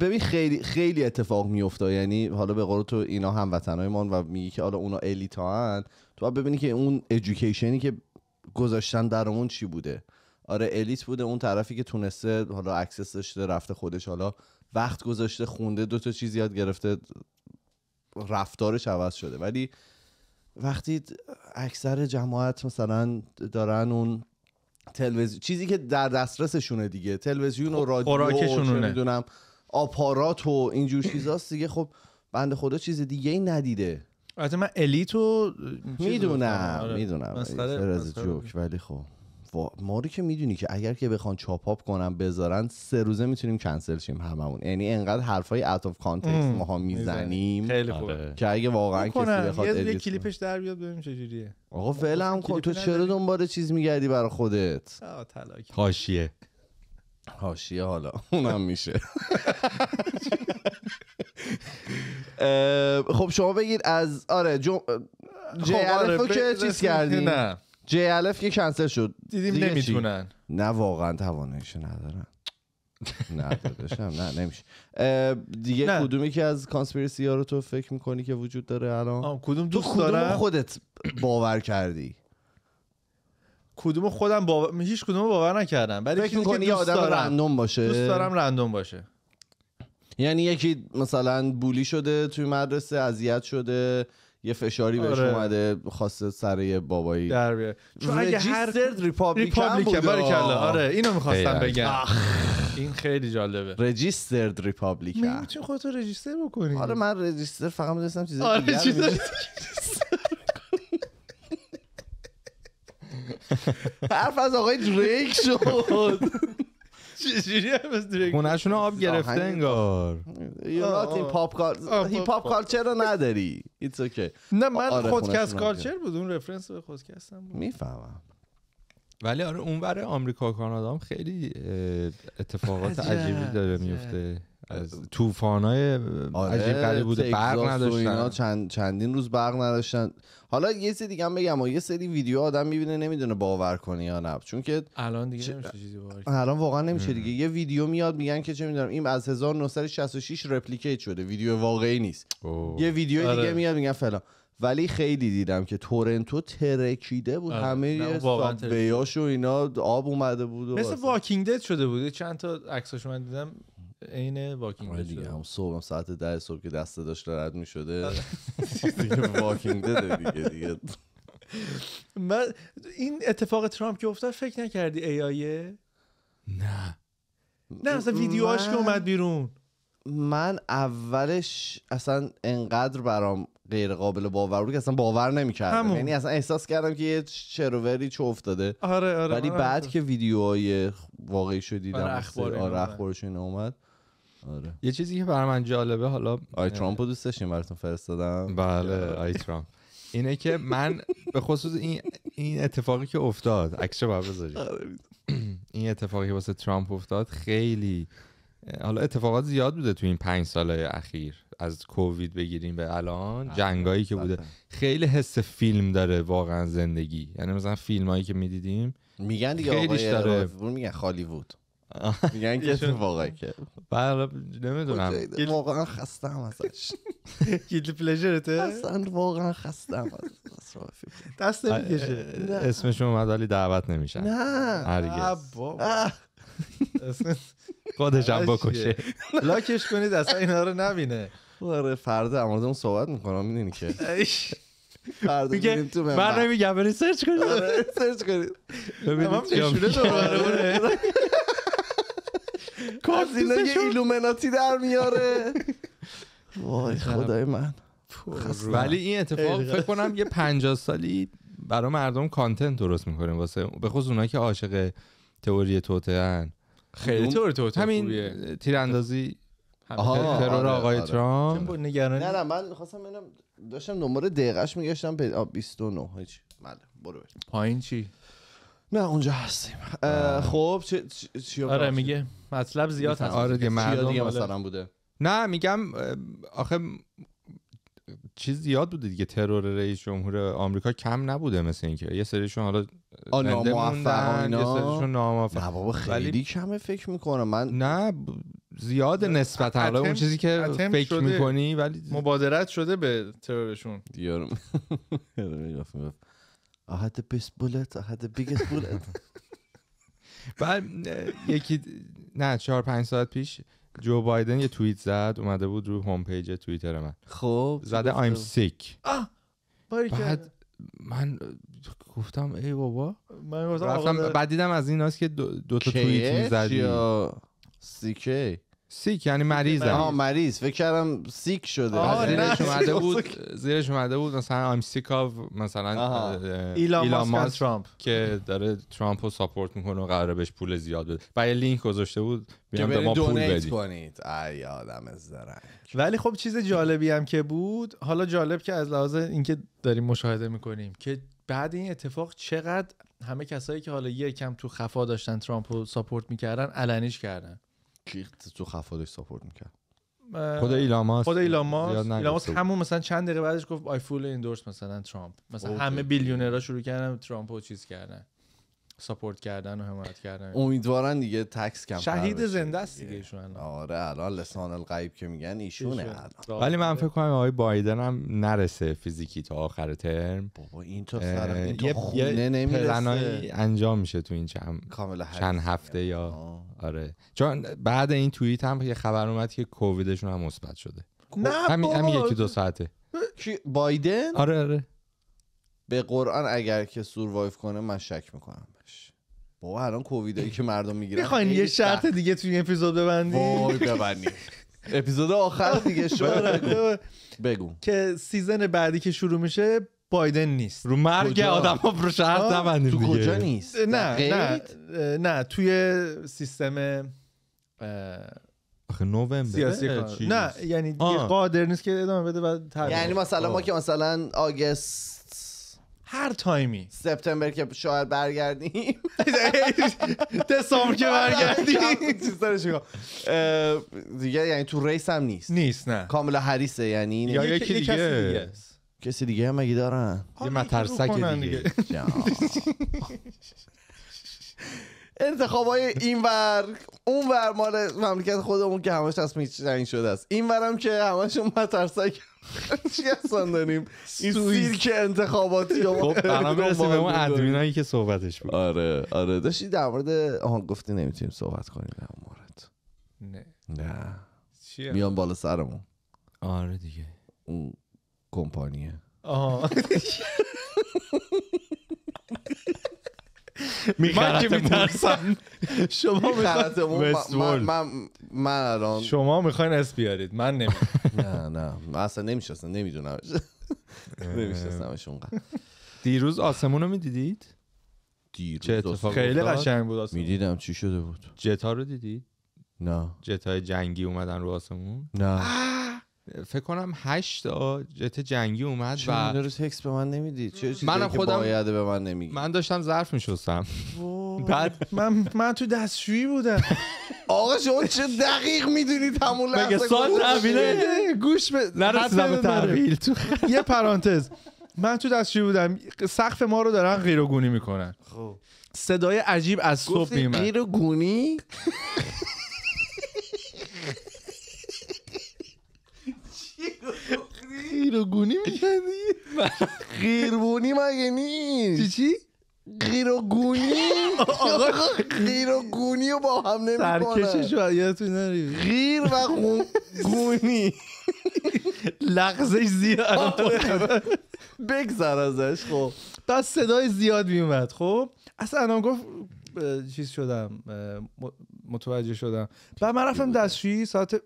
ببین خیلی خیلی اتفاق میفته یعنی حالا به قول تو اینا هموطنای ما و میگی که حالا اونا هستند. تو باید ببینی که اون ادویکیشنی که گذاشتن درمون چی بوده آره الیت بوده اون طرفی که تونسته حالا اکسس داشته رفته خودش حالا وقت گذاشته خونده دو تا چیز یاد گرفته رفتارش عوض شده ولی وقتی اکثر جماعت مثلا دارن اون تلویزیون چیزی که در دسترسشونه دیگه تلویزیون و خب، رادیو و میدونم آپارات و اینجور چیزاست دیگه خب بنده خدا چیز دیگه ای ندیده البته من الیتو میدونم میدونم جوک ولی خب ما رو که میدونی که اگر که بخوان چاپاپ کنن بذارن سه روزه میتونیم کنسل شیم هممون یعنی انقدر حرفای اوت اف کانتکست ماها میزنیم که اگه واقعا کسی بخواد یه کلیپش در بیاد ببینیم چجوریه آقا ولم کن تو چرا دنبال چیز میگردی برای خودت حاشیه حاشیه حالا اونم میشه خب شما بگید از آره خب جی آره، که چیز کردی نه جی الف که کنسل شد دیدیم نمیتونن نه واقعا توانش ندارن نه داشتم نه نمیشه دیگه نه. کدومی که از کانسپیرسی ها رو تو فکر میکنی که وجود داره الان کدوم دوست تو کدوم خودت باور کردی کدوم خودم باور هیچ کدوم باور نکردم ولی فکر میکنی یه آدم رندوم باشه دوست دارم رندوم باشه یعنی یکی مثلا بولی شده توی مدرسه اذیت شده یه فشاری بهش آره. اومده خواسته سر یه بابایی در بیاره چون اگه هر ریپابلیکن بوده آره اینو میخواستم بگم این خیلی جالبه رجیسترد ریپابلیکن میتونی خودتو رجیستر بکنی آره من رجیستر فقط میدونستم چیز آره دیگر حرف از آقای دریک شد چجوری خونهشون آب گرفته انگار یونات این پاپ کالچر هی پاپ کالچر رو نداری ایتس اوکی نه من آره، خودکست کالچر بود اون رفرنس به خودکست هم میفهمم ولی آره اونور آمریکا کانادا هم خیلی اتفاقات عجیبی داره میفته از طوفانای آره، عجیب غریبی بوده برق نداشتن چند، چندین روز برق نداشتن حالا یه سری دیگه هم بگم و یه سری ویدیو آدم میبینه نمیدونه باور کنی یا نه چون که الان دیگه چ... نمیشه چیزی باور الان واقعا نمیشه دیگه یه ویدیو میاد میگن که چه میدونم این از 1966 رپلیکیت شده ویدیو واقعی نیست اوه. یه ویدیو آره. دیگه میاد میگن فلان ولی خیلی دیدم که تورنتو ترکیده بود آه. همه سابویاش و اینا آب اومده بود و مثل واکینگ دد شده بود چند تا عکساشو من دیدم عین واکینگ آره دد دیگه هم صبح هم ساعت ده صبح که دست داشت رد می شده آره. واکینگ دد دیگه دیگه من این اتفاق ترامپ که افتاد فکر نکردی ای آیه نه نه اصلا ویدیوهاش که اومد بیرون من اولش اصلا انقدر برام غیر قابل باور بود که اصلا باور نمیکردم یعنی اصلا احساس کردم که یه چروری چه افتاده آره آره ولی آره، بعد که ویدیوهای واقعی شو دیدم آره اخبارش آره اخبارش اومد آره. یه چیزی که برای من جالبه حالا آی ترامپ رو دوست داشتیم براتون فرستادم بله آی ترامپ اینه که من به خصوص این این اتفاقی که افتاد عکسش رو بذاریم آره، این اتفاقی که واسه ترامپ افتاد خیلی حالا اتفاقات زیاد بوده تو این پنج ساله اخیر از کووید بگیریم به الان بله، جنگایی که بله. بوده خیلی حس فیلم داره واقعا زندگی یعنی مثلا فیلم که میدیدیم میگن دیگه آقای داره میگن هالیوود میگن که اتفاقی که بله نمیدونم واقعا خستم ازش گیلتی پلیجرته اصلا واقعا خستم دست نمیگشه اسمشون اومد ولی دعوت نمیشن نه خودش هم بکشه لاکش کنید اصلا اینا رو نبینه آره فردا در اون صحبت میکنم میدینی که فردا میگه تو من نمیگم برید سرچ کنید سرچ آره، کنید ببینید چی از یه ایلومناتی در میاره وای خدای من ولی این اتفاق فکر کنم یه پنجاه سالی برای مردم کانتنت درست میکنیم واسه به خصوص اونایی که عاشق تئوری توته خیلی تئوری توته همین تیراندازی ترور آره، آقای آره. ترامپ نه نه من خواستم ببینم داشتم نمره دقیقش میگشتم به 29 هیچ بله برو پایین چی نه اونجا هستیم خب چه چی آره، میگه مطلب زیاد هست آره دیگه مردم دیگه مثلا بوده نه میگم آخه چیز زیاد بوده دیگه ترور رئیس جمهور آمریکا کم نبوده مثل اینکه یه سریشون حالا ناموفق یه سریشون ناموفق نه بابا خیلی ولی... کمه فکر میکنه من نه زیاد نسبت حالا اون چیزی که فکر میکنی ولی مبادرت شده به ترورشون دیارم I had the best bullet, I had the biggest bullet بعد یکی نه چهار پنج ساعت پیش جو بایدن یه توییت زد اومده بود رو هوم پیج توییتر من خب زده I'm sick آه بعد من گفتم ای بابا من گفتم بعد دیدم از این هاست که دو, تا توییت میزدی یا سیک یعنی مریض ها مریض فکر کردم سیک شده زیرش اومده بود زیرش اومده بود مثلا ام سیک مثلا ایلان ماسک ترامپ که داره ترامپ رو ساپورت میکنه و قراره بهش پول زیاد بده و یه لینک گذاشته بود میگم به ما پول بدید کنید ای آدم زرنگ ولی خب چیز جالبی هم که بود حالا جالب که از لحاظ اینکه داریم مشاهده میکنیم که بعد این اتفاق چقدر همه کسایی که حالا یه کم تو خفا داشتن ترامپ رو ساپورت میکردن علنیش کردن کی تو خفادش ساپورت میکرد خدا ایلاماس خود ایلاماس ایلاماس همون مثلا چند دقیقه بعدش گفت آی فول ایندورس مثلا ترامپ مثلا اوکی. همه بیلیونرها شروع کردن رو چیز کردن ساپورت کردن و حمایت کردن امیدوارن دیگه تکس کم شهید زنده است دیگه ایشون آره الان لسان الغیب که میگن ایشونه الان ولی من فکر کنم آقای بایدن هم نرسه فیزیکی تا آخر ترم بابا این تو سر این خونه نمیرسه انجام میشه تو این چند چند هفته یا آره چون بعد این توییت هم یه خبر اومد که کوویدشون هم مثبت شده همین همین یکی دو ساعته بایدن آره آره به قرآن اگر که سوروایف کنه من شک میکنم بش بابا الان ای که مردم میگیرن میخواین یه شرط دیگه توی این اپیزود ببندی وای ببندی اپیزود آخر دیگه شو بله، بله. بگو که سیزن بعدی که شروع میشه بایدن نیست رو مرگ آدم ها رو شرط تو کجا نیست نه نه نه توی سیستم آخه نوامبر سیاسی نه یعنی قادر نیست که ادامه بده و یعنی مثلا ما که مثلا آگست هر تایمی سپتامبر که شاید برگردیم دسامبر که برگردیم دیگه یعنی تو ریس هم نیست نیست نه کاملا حریسه یعنی یا یکی دیگه کسی دیگه هم مگی دارن یه مترسک دیگه انتخاب های این ور اون ور مال مملکت خودمون که همش از میچ زنگ شده است این ورم که همشون مترسک چی هستن داریم این که انتخاباتی خب برنامه برسیم به ادمینایی که صحبتش بود آره آره داشتی در مورد آها گفتی نمیتونیم صحبت کنیم در مورد نه نه میان بالا سرمون آره دیگه اون کمپانیه من که میترسم شما میخواین من من الان شما میخواین اس بیارید من نمی نه نه اصلا اصلا نمیشستم نمیدونم نمیشستمش اونقدر دیروز آسمون رو میدیدید دیروز خیلی قشنگ بود آسمون میدیدم چی شده بود جتا رو دیدی نه جتای جنگی اومدن رو آسمون نه فکر کنم هشت تا جت جنگی اومد و تکس به من نمیدی چه منم خودم باید به من نمیگی من داشتم ظرف میشستم بعد من من تو دستشویی بودم آقا شما چه دقیق میدونید همون لحظه گوش سال تحویل گوش به نرسیدم تو یه پرانتز من تو دستشویی بودم سقف ما رو دارن غیر گونی میکنن خب صدای عجیب از صبح میمن غیر گونی غیرگونی میکنی غیرگونی مگه نیست چی چی غیرگونی آقا غیرگونی رو با هم نمیکنه سرکشش یادتون نری غیر و گونی لغزش زیاد بگذر ازش خب بعد صدای زیاد میومد خب اصلا انام گفت چیز شدم متوجه شدم بعد من رفتم دستشویی ساعت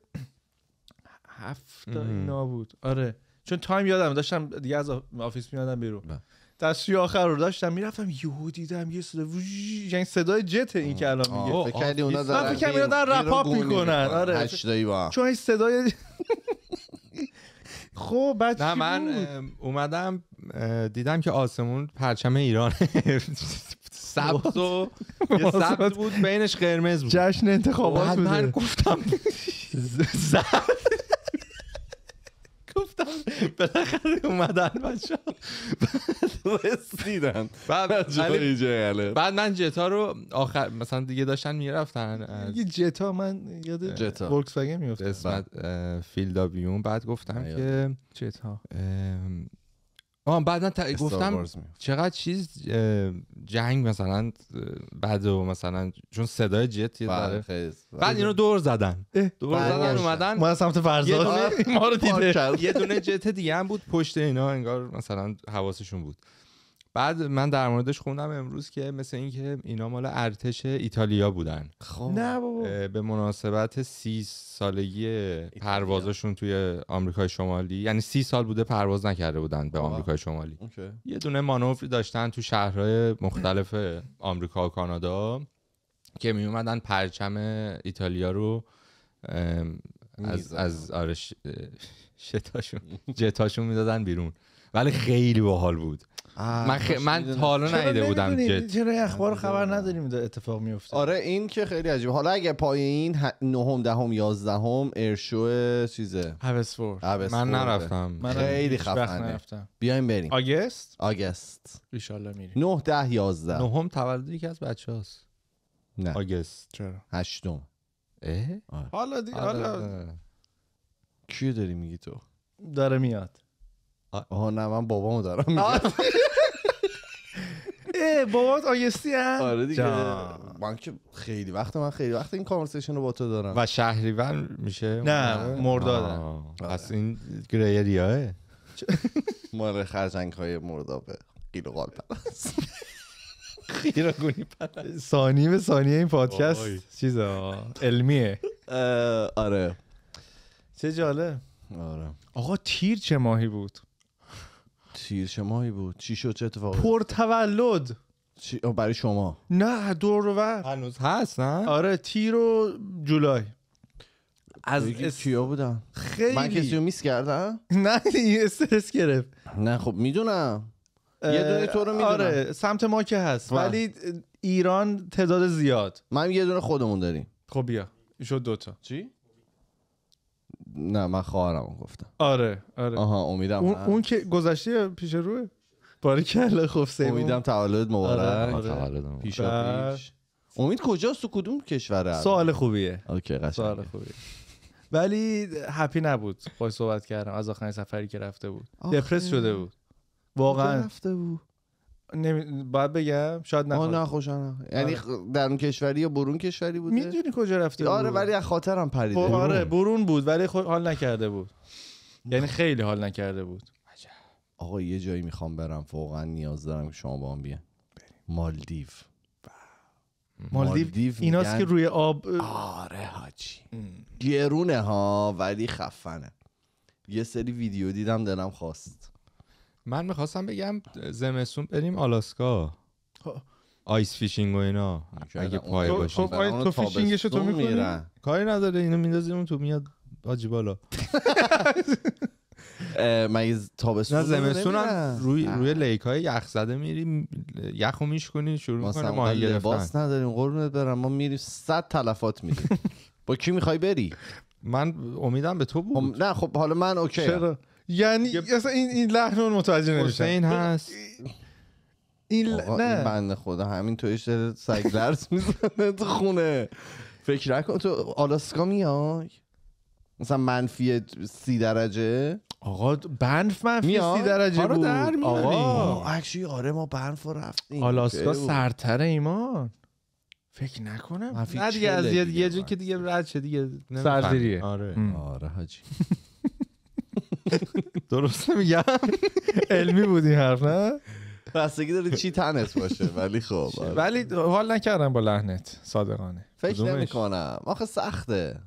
هفت اینا بود آره چون تایم یادم داشتم دیگه از آفیس میادم بیرون بله. دستوی آخر رو داشتم میرفتم یهو دیدم یه صدا یعنی صدای جت این که الان میگه فکر کردی اونا دارن فکر رپ اپ میکنن آره هشتایی با چون این صدای خب بعد نه من اومدم دیدم که آسمون پرچم ایران سبز و یه سبز بود بینش قرمز بود جشن انتخابات بود من گفتم زرد بالاخره اومدن بچه رسیدن بعد بعد من جتا رو آخر مثلا دیگه داشتن میرفتن یه جتا من یاد جتا فولکس واگن فیلد بعد گفتم آره. که جتا آه بعدا تا... گفتم چقدر چیز جنگ مثلا بعد و مثلا چون صدای جت یه داره بعد اینو دور زدن دور زدن اومدن ما سمت فرزاد ما رو دیده یه دونه جت دیگه هم بود پشت اینا انگار مثلا حواسشون بود بعد من در موردش خوندم امروز که مثل اینکه اینا مال ارتش ایتالیا بودن خب نه بابا. به مناسبت سی سالگی پروازشون توی آمریکای شمالی یعنی سی سال بوده پرواز نکرده بودن به آمریکای شمالی اوکی. یه دونه مانوری داشتن تو شهرهای مختلف آمریکا و کانادا که می اومدن پرچم ایتالیا رو از از آره شتاشون جتاشون میدادن بیرون ولی خیلی باحال بود من, خ... من تا حالا نیده بودم جت چرا اخبار خبر نداریم اتفاق میفته آره این که خیلی عجیبه حالا اگه پای این نهم دهم یازدهم ارشو چیزه هاوسفور من نرفتم من خیلی خفنه بیایم بریم آگست آگست ان شاء الله میریم 9 10 11 نهم تولد یکی از بچه‌هاست نه آگست چرا هشتم آره. حالا دیگه آره، حالا آره. کیو داری میگی تو داره میاد آها نه من بابامو دارم میگم اه بابات آیستی هم آره دیگه من که خیلی وقت من خیلی وقت این کانورسیشن رو با تو دارم و شهریور میشه نه مردادم پس این گریریاه مال خرجنگ های مردابه قیل و قال پرست گونی ثانیه به ثانیه این پادکست چیزا علمیه آره چه جالب آره آقا تیر چه ماهی بود سیر شمایی بود چی شد چه اتفاقی پرتولد چی... برای شما نه دور هنوز هست نه آره تیر و جولای از اس... کیا بودم خیلی من کسی رو میس کردم نه استرس گرفت نه خب میدونم یه دونه تو رو میدونم آره سمت ما که هست ولی ایران تعداد زیاد من یه دونه خودمون داریم خب بیا شد دوتا چی نه من خواهرم گفتم آره آره آها امیدم اون, اون که گذشته پیش روی باری کله خوب سیمون امیدم تولد مبارک آره. آره. تولد پیش امید کجاست تو کدوم کشوره سوال خوبیه اوکی قشنگ سوال خوبیه ولی هپی نبود با صحبت کردم از آخرین سفری که رفته بود دپرس شده بود واقعا رفته بود نمی... باید بگم شاید نه نه خوشم یعنی آره. در اون کشوری یا برون کشوری بوده میدونی کجا رفته آره ولی از خاطرم پریده خب، یعنی آره برون بود ولی خو... خب حال نکرده بود یعنی خیلی حال نکرده بود آقا یه جایی میخوام برم فوقا نیاز دارم که شما با هم بیان مالدیو مالدیو ایناست میگن... که روی آب آره حاجی گرونه ها ولی خفنه یه سری ویدیو دیدم دلم خواست من میخواستم بگم زمستون بریم آلاسکا خب. آیس فیشینگ و اینا آره، اگه پای باشیم تو فیشینگش تو میکنی کاری نداره اینو میدازیم اون تو میاد آجی بالا مگه تابستون نه زمستون هم روی روی لیک های یخ زده میری یخو میشکنی شروع میکنه ماهی گرفتن لباس نداریم قربونت برم ما میریم صد تلفات میدیم با کی میخوای بری من امیدم به تو خب، نه خب حالا من اوکی یعنی اصلا این این لحن متوجه نمیشه این هست این ل... نه این بنده خدا همین تویش داره سگ میزنه تو خونه فکر نکن تو آلاسکا میای مثلا منفی سی درجه آقا بنف منفی سی درجه آره، بود در آقا اکشی آره ما بنف رفتیم آلاسکا سرتره ایمان فکر نکنم نه دیگه از یه جون که دیگه رد شد دیگه سرزیریه آره آره حاجی درست میگم علمی بود این حرف نه بستگی داره چی تنت باشه ولی خب آره. ولی حال نکردم با لحنت صادقانه فکر کنم آخه سخته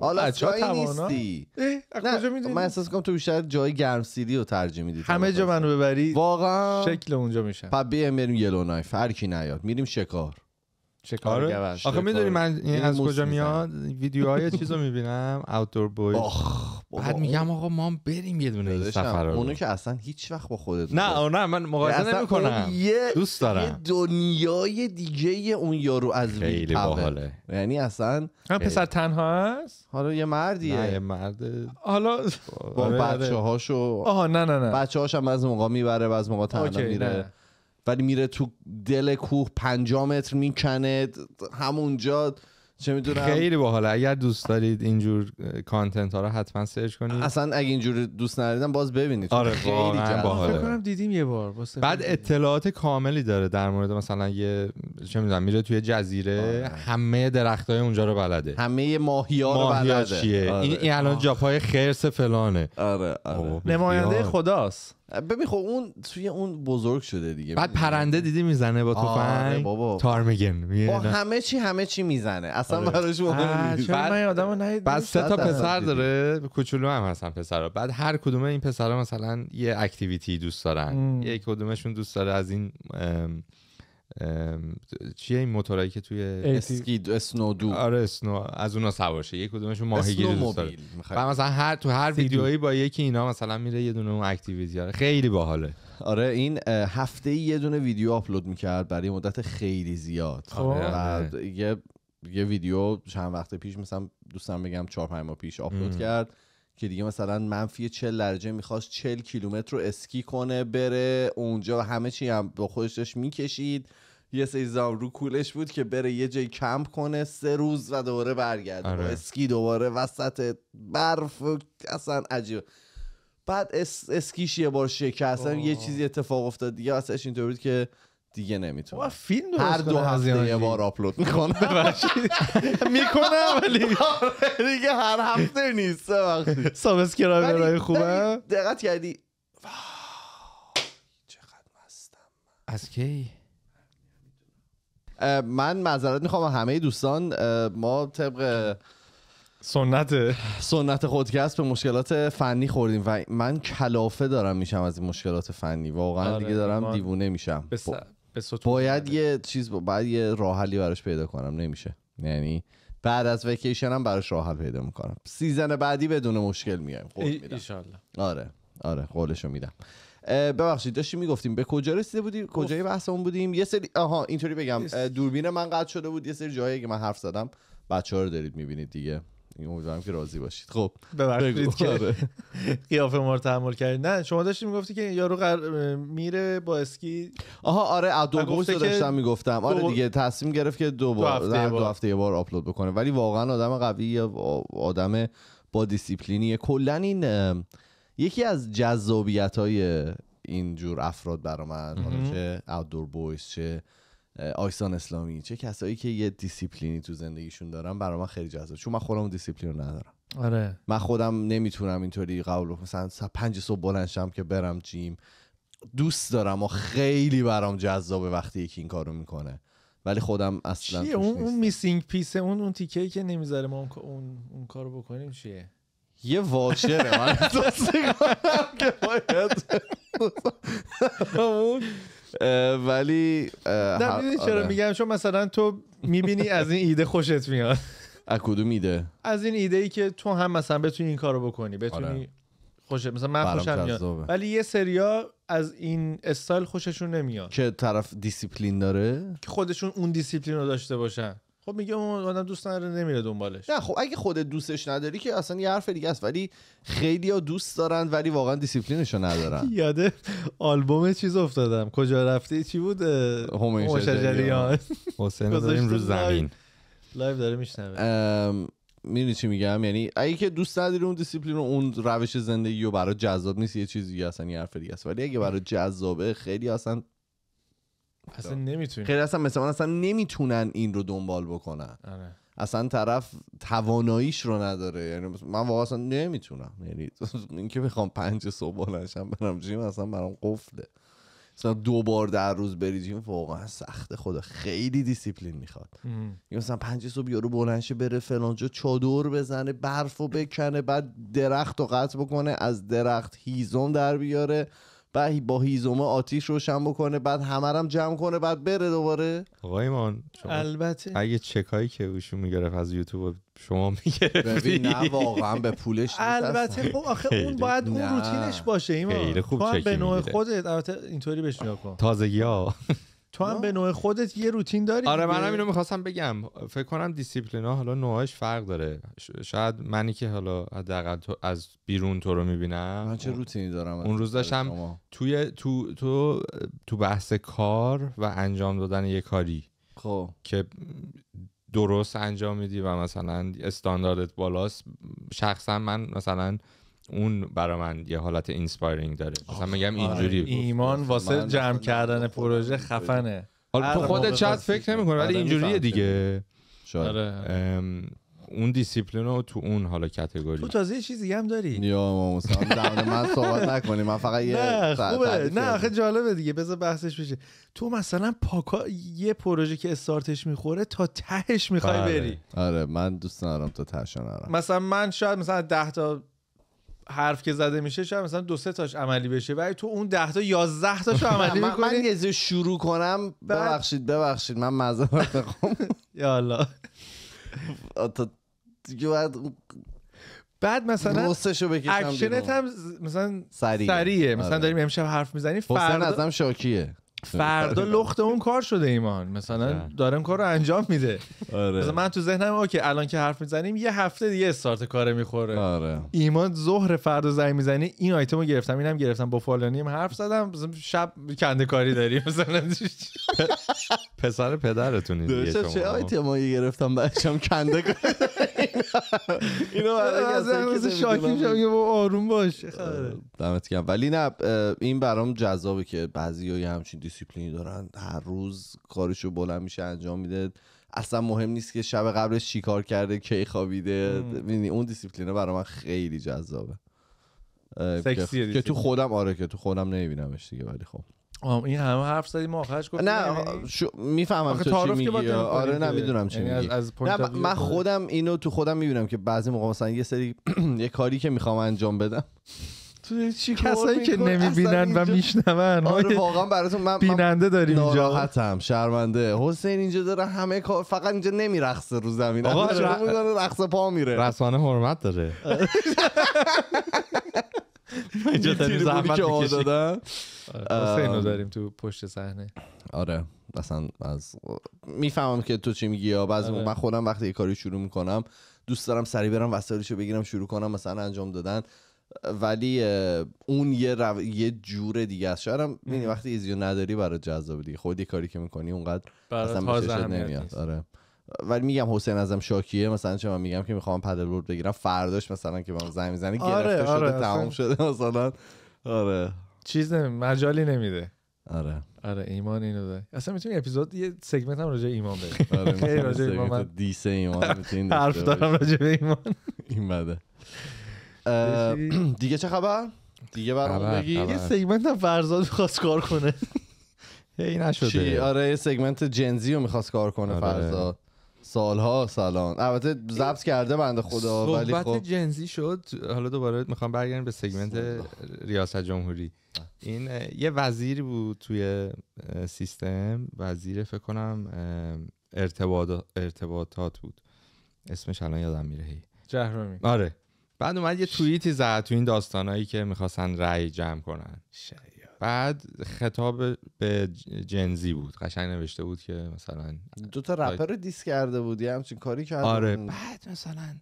حالا جایی نیستی نه خب، من احساس کنم تو بیشتر جای گرمسیری رو ترجیح میدی همه جا منو ببری واقعا شکل اونجا میشه پس بیایم بریم یلو نایف نیاد میریم شکار چه آره؟ آخه میدونی آره. من این یعنی از کجا میاد ویدیوهای چیزو میبینم اوتور بوی بعد میگم آقا ما بریم یه دونه این سفر رو اونو که اصلا هیچ وقت با خودت نه نه من مقایسه نمیکنم دوست دارم یه دنیای دیگه اون یارو از خیلی باحاله یعنی اصلا هم پسر تنها هست حالا یه مردیه نه یه مرد حالا با آره، آره. بچه‌هاشو آها نه نه نه بچه‌هاش هم از موقع میبره و از موقع تنها میره ولی میره تو دل کوه پنجا متر میکنه همونجا چه میدونم خیلی باحاله اگر دوست دارید اینجور کانتنت ها رو حتما سرچ کنید اصلا اگه اینجور دوست ندیدم باز ببینید آره خیلی باحاله کنم دیدیم یه بار بعد اطلاعات کاملی داره در مورد مثلا یه چه میدونم میره توی جزیره آره. همه های اونجا رو بلده همه ها رو بلده چیه؟ آره. این الان جاپای خرس فلانه آره, آره. نماینده خداست ببین خب اون توی اون بزرگ شده دیگه بعد پرنده دیدی میزنه با آره تفنگ بابا تارمگن با همه چی همه چی میزنه اصلا آره. براش مهم نیست بعد من بعد سه تا پسر داره کوچولو هم هستن پسرا بعد هر کدومه این پسرا مثلا یه اکتیویتی دوست دارن یک کدومشون دوست داره از این چیه این موتورایی که توی اسکی اسنو دو آره اسنو از اونا سوارشه یک کدومشون ماهیگیری دوست داره و مثلا هر تو هر ویدیویی با یکی اینا مثلا میره یه دونه اون اکتیویتی آره خیلی باحاله آره این هفته یه دونه ویدیو آپلود میکرد برای مدت خیلی زیاد خب. آره. یه یه ویدیو چند وقت پیش مثلا دوستم بگم 4 5 ماه پیش آپلود کرد که دیگه مثلا منفی 40 درجه میخواست 40 کیلومتر رو اسکی کنه بره اونجا و همه چی هم با خودش داشت میکشید یه سیزام رو کولش بود که بره یه جای کمپ کنه سه روز و دوباره برگرد آره. اسکی دوباره وسط برف اصلا عجیب بعد اس... اسکیش یه بار اصلا یه چیزی اتفاق افتاد دیگه اصلاش اینطور بود که دیگه نمیتونم فیلم هر دو هفته یه بار آپلود میکنم میکنم ولی آره، دیگه هر هفته نیست وقتی سابسکرایب برای خوبه دقت کردی چقدر مستم از کی من معذرت میخوام همه دوستان ما طبق سنت سنت خودکست به مشکلات فنی خوردیم و من کلافه دارم میشم از این مشکلات فنی واقعا آره، دیگه دارم دیوونه میشم باید یه چیز با... باید یه راحلی براش پیدا کنم نمیشه یعنی بعد از ویکیشن هم براش راحل پیدا میکنم سیزن بعدی بدون مشکل میایم قول میدم آره آره قولشو میدم ببخشید داشتی میگفتیم به کجا رسیده بودیم کجای بحثمون بودیم یه سری آها اینطوری بگم دوربین من قطع شده بود یه سری جایی که من حرف زدم بچه ها رو دارید میبینید دیگه امیدوارم که راضی باشید خب ببخشید که آره. قیافه ما رو تحمل کردید نه شما داشتی میگفتی که یارو میره با اسکی آها آره دو رو داشتم میگفتم آره دیگه تصمیم گرفت که دو, بار... دو هفته, دو یه بار آپلود بکنه ولی واقعا آدم قوی آدم با دیسیپلینیه کلا این یکی از جذابیت های اینجور افراد برا من حالا چه چه آیسان اسلامی چه کسایی که یه دیسیپلینی تو زندگیشون دارن برای من خیلی جذاب چون من خودم دیسیپلین رو ندارم آره من خودم نمیتونم اینطوری قبول مثلا پنج صبح بلند شم که برم جیم دوست دارم و خیلی برام جذابه وقتی یکی این کارو میکنه ولی خودم اصلا چیه؟ اون, میسینگ پیسه اون اون تیکه ای که نمیذاره ما اون, اون, اون کارو بکنیم چیه یه واچره من ولی نه چرا آره. میگم چون مثلا تو میبینی از این ایده خوشت میاد از کدوم ایده از این ایده ای که تو هم مثلا بتونی این کارو بکنی بتونی آره. خوش. مثلا من خوشم میاد ولی یه سریا از این استایل خوششون نمیاد که طرف دیسیپلین داره که خودشون اون دیسیپلین رو داشته باشن خب میگه اون آدم دوست نداره نمیره دنبالش نه خب اگه خود دوستش نداری که اصلا یه حرف دیگه است ولی خیلی ها دوست دارن ولی واقعا دیسیپلینشو ندارن یاده آلبوم چیز افتادم کجا رفته چی بود همون شجریان حسین داریم رو زمین لایو داره میشنوه میدونی چی میگم یعنی اگه که دوست نداری اون دیسیپلین و اون روش زندگی و برای جذاب نیست یه چیزی اصلا یه حرف دیگه است ولی اگه برای جذابه خیلی اصلا اصلا نمیتونن خیلی اصلا مثلا اصلا نمیتونن این رو دنبال بکنن آره. اصلا طرف تواناییش رو نداره یعنی من واقعا اصلا نمیتونم یعنی اینکه بخوام پنج صبح نشم برم جیم اصلا برام قفله مثلا دو بار در روز بری جیم واقعا سخته خدا خیلی دیسیپلین میخواد یا یعنی مثلا پنج صبح یارو بلنشه بره فلانجا چادر بزنه برف و بکنه بعد درخت رو قطع بکنه از درخت هیزم در بیاره بعد با هیزومه آتیش روشن بکنه بعد همه جمع کنه بعد بره دوباره آقای مان البته اگه چکایی که اوشو میگرفت از یوتیوب شما میگرفتی نه واقعا به پولش البته خب آخه اون باید اون روتینش باشه ایمان خوب به نوع خودت البته اینطوری بهش نگاه کن تازگی ها تو هم به نوع خودت یه روتین داری آره هم اینو میخواستم بگم فکر کنم ها حالا نوعش فرق داره شاید منی که حالا حداقل از بیرون تو رو میبینم من چه روتینی دارم اون روز داشتم توی تو تو تو بحث کار و انجام دادن یه کاری خب که درست انجام میدی و مثلا استانداردت بالاست شخصا من مثلا اون برا من یه حالت اینسپایرینگ داره مثلا میگم آره. اینجوری ایمان واسه جمع کردن پروژه خفنه حالا تو خودت چت فکر نمیکنه آره، ولی اینجوریه دیگه شاید آره. اون دیسیپلین رو تو اون حالا کتگوری تو تازه یه چیزی هم داری یا ما من صحبت نکنیم من فقط یه نه خوبه نه آخه جالبه دیگه بذار بحثش بشه تو مثلا پاکا یه پروژه که استارتش میخوره تا تهش میخوای بله. بری آره من دوست ندارم تا تهش نرم مثلا من شاید مثلا 10 تا حرف که زده میشه شاید مثلا دو سه تاش عملی بشه ولی تو اون 10 تا 11 تاشو عملی میکنی من یه شروع کنم ببخشید ببخشید من معذرت میخوام یا الله بعد مثلا اکشنت هم مثلا سریعه, مثلا آره. داریم امشب حرف میزنیم فردا ازم شاکیه فردا لخت اون کار شده ایمان مثلا دارم کار رو انجام میده آره. مثلا من تو ذهنم اوکی الان که حرف میزنیم یه هفته دیگه استارت کاره میخوره آره. ایمان ظهر فردا زنگ میزنی این آیتم رو گرفتم اینم گرفتم با فالانیم حرف زدم شب کنده کاری داریم مثلا پسر پدرتون چه آیتم گرفتم بچم کنده کاری اینو شاکی آروم باش آره. آره. دمت گرم ولی نه این برام جذابه که بعضی همچین دیسیپلینی دارن هر روز کارشو بلند میشه انجام میده اصلا مهم نیست که شب قبلش چیکار کرده کی خوابیده اون دیسیپلینه برای من خیلی جذابه که تو خودم آره که تو خودم نمیبینمش دیگه ولی خب این همه حرف زدیم آخرش گفت نه یعنی میفهمم تو چی میگی آره نه میدونم چی یعنی میگی من خودم اینو تو خودم میبینم که بعضی موقع مثلا یه سری یه کاری که میخوام انجام بدم تو کسایی که نمیبینن و میشنون آره،, آره واقعا براتون من بیننده داریم اینجا ناراحتم شرمنده حسین اینجا داره همه کار فقط اینجا نمیرخصه رو زمین آقا پا میره رسانه حرمت داره اینجا ترین زحمت که آره، داریم تو پشت صحنه آره اصلا از میفهمم که تو چی میگی یا آره. من خودم وقتی یه کاری شروع میکنم دوست دارم سری برم وسایلشو بگیرم شروع کنم مثلا انجام دادن ولی اون یه, یه جور دیگه است شاید هم وقتی ایزیو نداری برای جذاب دیگه خودی یه کاری که میکنی اونقدر اصلا بهش نمیاد آره ولی میگم حسین ازم شاکیه مثلا چه من میگم که میخوام بورد بگیرم فرداش مثلا که من زنگ میزنه آره، گرفته آره، شده آره، تمام شده مثلا آره چیز نمی... مجالی نمیده آره آره ایمان اینو ده اصلا میتونی اپیزود یه سگمنت هم راجع ایمان بده آره مثلا ایمان من ایمان حرف دارم راجع به ایمان این بده دیگه چه خبر دیگه برام بگی یه سگمنت هم فرزاد کار کنه هی نشده آره یه سگمنت جنزی رو میخواست کار کنه آره. فرزاد سالها سالان البته ضبط کرده بنده خدا ولی خب صحبت جنزی شد حالا دوباره میخوام برگردیم به سگمنت ریاست جمهوری این یه وزیری بود توی سیستم وزیر فکر کنم ارتباط ارتباطات بود اسمش الان یادم میره جهرومی آره بعد اومد یه توییتی زد تو این داستانایی که میخواستن رأی جمع کنن بعد خطاب به جنزی بود قشنگ نوشته بود که مثلا دوتا تا رپر رو دیس کرده بود یه همچین کاری کرده آره بود. بعد مثلا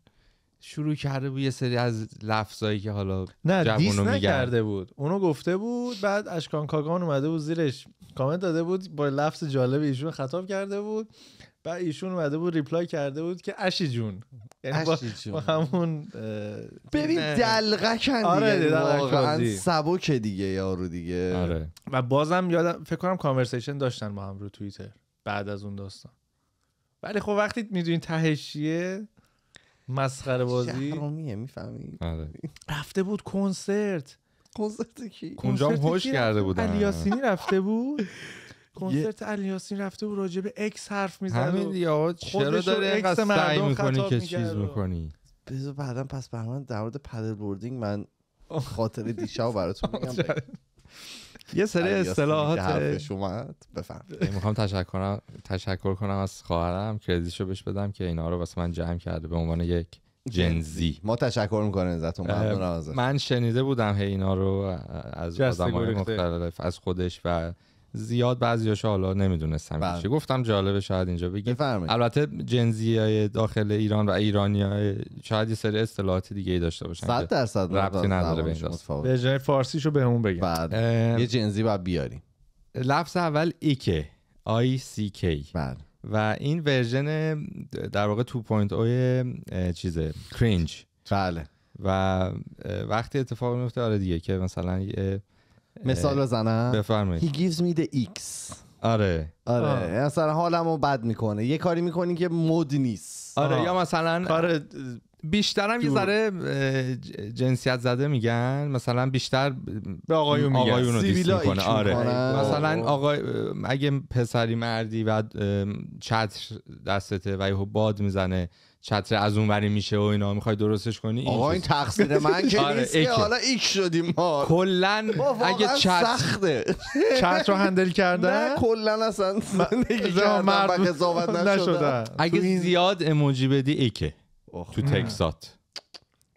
شروع کرده بود یه سری از لفظایی که حالا نه دیس نکرده بود اونو گفته بود بعد اشکان کاگان اومده بود زیرش کامنت داده بود با لفظ جالب ایشون خطاب کرده بود و ایشون اومده بود ریپلای کرده بود که اشی جون یعنی با, همون ببین آره، دیگه آره واقعا سبک دیگه یارو دیگه آره. و بازم یادم فکر کنم کانورسیشن داشتن با هم رو توییتر بعد از اون داستان ولی خب وقتی میدونی تهشیه مسخره بازی شهرامیه میفهمی آره. رفته بود کنسرت کنسرت کی کنجام هوش کرده بودن علیاسینی رفته بود کنسرت علی رفته و راجع به اکس حرف میزنه همین یا چرا داره اینقدر سعی میکنی که چیز میکنی بذار بعدا پس به من در مورد پدل بوردینگ من خاطر دیشب براتون میگم یه سری اصطلاحات اومد بفهم میخوام تشکر کنم تشکر کنم از خواهرم کردیشو بهش بدم که اینا رو واسه من جمع کرده به عنوان یک جنزی ما تشکر میکنیم ازتون ممنونم من شنیده بودم هی اینا رو از آدمای مختلف از خودش و زیاد بعضیاش حالا نمیدونستم چی بله. گفتم جالبه شاید اینجا بگیم بفرمید. البته جنزی های داخل ایران و ایرانی های شاید یه سری اصطلاحات دیگه ای داشته باشن 100 درصد ربطی نداره به به جای فارسیشو بهمون بگیم یه جنزی باید بیاریم لفظ اول ایکه آی سی بله. و این ورژن در واقع 2.0 چیزه کرینج بله و وقتی اتفاق میفته آره دیگه که مثلا مثال بزنم بفرمایید he gives me the x آره آره آه. یعنی مثلا حالمو بد میکنه یه کاری میکنی که مود نیست آره یا مثلا کار بیشترم یه ذره جنسیت زده میگن مثلا بیشتر به آقایون میگن آقایون رو میکنه آره مثلا آقای اگه پسری مردی و چتر دستته و یهو باد میزنه چتر از اون وری میشه و اینا میخوای درستش کنی آقا این تقصیر من که آره، نیست حالا ایک شدیم ما کلا خب، اگه چتر سخته چتر رو هندل کردن نه کلا اصلا زندگی کردن و قضاوت اگه زیاد اموجی بدی ایکه تو تکسات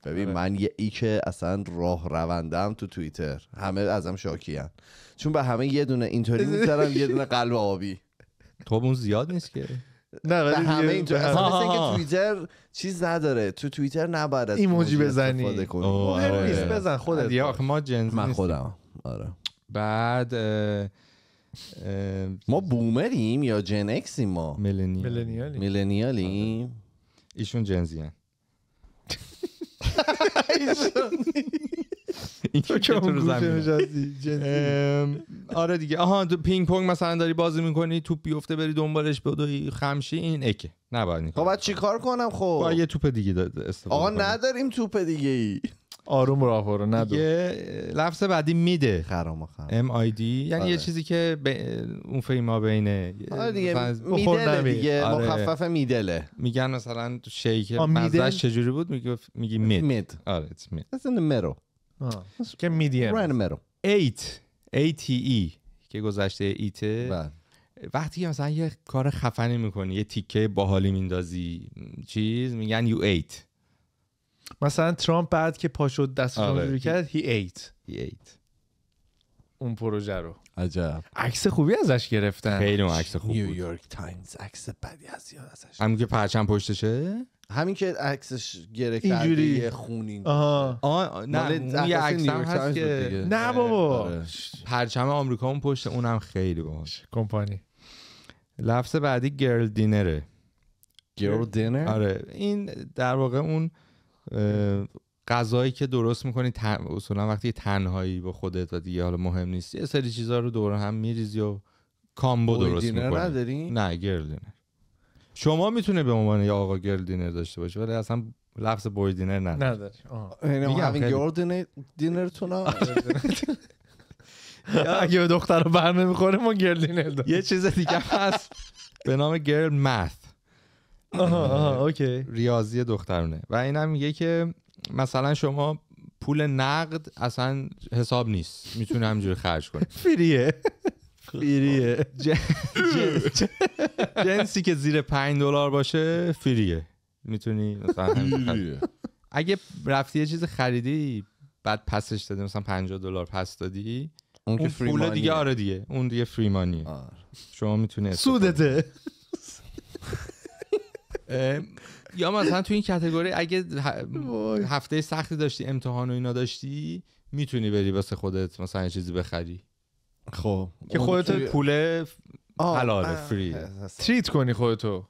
ببین آره. من یه ایک اصلا راه روندم تو توییتر همه ازم شاکیان چون به همه یه دونه اینطوری میذارم یه دونه قلب آبی تو خب، اون زیاد نیست که نه ولی همه اینجا اصلا مثل اینکه توییتر چیز نداره تو توییتر نباید ایموجی بزنی مهم آره. نیست بزن خودت یا ما جنس من خودم آره بعد ما بومریم یا جن اکسیم ما ملنیال ملنیالیم آره. ایشون جنزیان زمین آره دیگه آها پینگ پونگ مثلا داری بازی میکنی توپ بیفته بری دنبالش بدوی خمشی این اکه نباید خب بعد چیکار کنم خب با یه توپ دیگه استفاده آقا نداریم توپ دیگه ای آروم راه برو ندو یه لفظ بعدی میده خرام خرام ام آی دی یعنی یه آره. چیزی که اون فیما بینه آره دیگه میدله دیگه مخفف آره. میدله میگن مثلا تو شیک مزدش چجوری بود میگی میگی مید آره مید مثلا مرو که میدیم رن متال ایت ATE که گذشته ایته بله. وقتی مثلا یه کار خفنی میکنی یه تیکه باحالی میندازی چیز میگن یو ایت مثلا ترامپ بعد که پاشد دست آره. کرد هی ایت هی ایت اون پروژه رو عجب عکس خوبی ازش گرفتن خیلی اون عکس خوب نیویورک تایمز عکس بدی از یاد ازش همون که پرچم پشتشه همین که عکسش گره کرده یه خونین آها آه نه اون یه عکس هست که نه بابا آره. پرچم آمریکا اون پشت اونم خیلی باحال کمپانی لفظ بعدی گرل دینره گرل دینر آره این در واقع اون غذایی که درست میکنی تن... اصولا وقتی تنهایی با خودت و دیگه حالا مهم نیست یه سری چیزها رو دور هم میریزی و کامبو درست میکنی نه گرل دینر شما میتونه به عنوان یه آقا گرل دینر داشته باشه ولی اصلا لفظ بوی دینر نداره نداره یعنی همین آره. اگه دختر رو بر نمیخوره ما گرل دینر یه چیز دیگه هست به نام گرل مث اوکی ریاضی دخترونه و اینم میگه که مثلا شما پول نقد اصلا حساب نیست میتونه همینجوری خرج کنه فریه فریه خب. جنسی که زیر 5 دلار باشه فریه میتونی مثلا اگه رفتی یه چیز خریدی بعد پسش دادی مثلا 50 دلار پس دادی اون, که فری پول دیگه آره دیگه اون دیگه مانی آره. شما میتونی سودته یا مثلا تو این کاتگوری اگه هفته سختی داشتی امتحان و اینا داشتی میتونی بری واسه خودت مثلا یه چیزی بخری خب که خودت پوله حلاله فری تریت کنی خودتو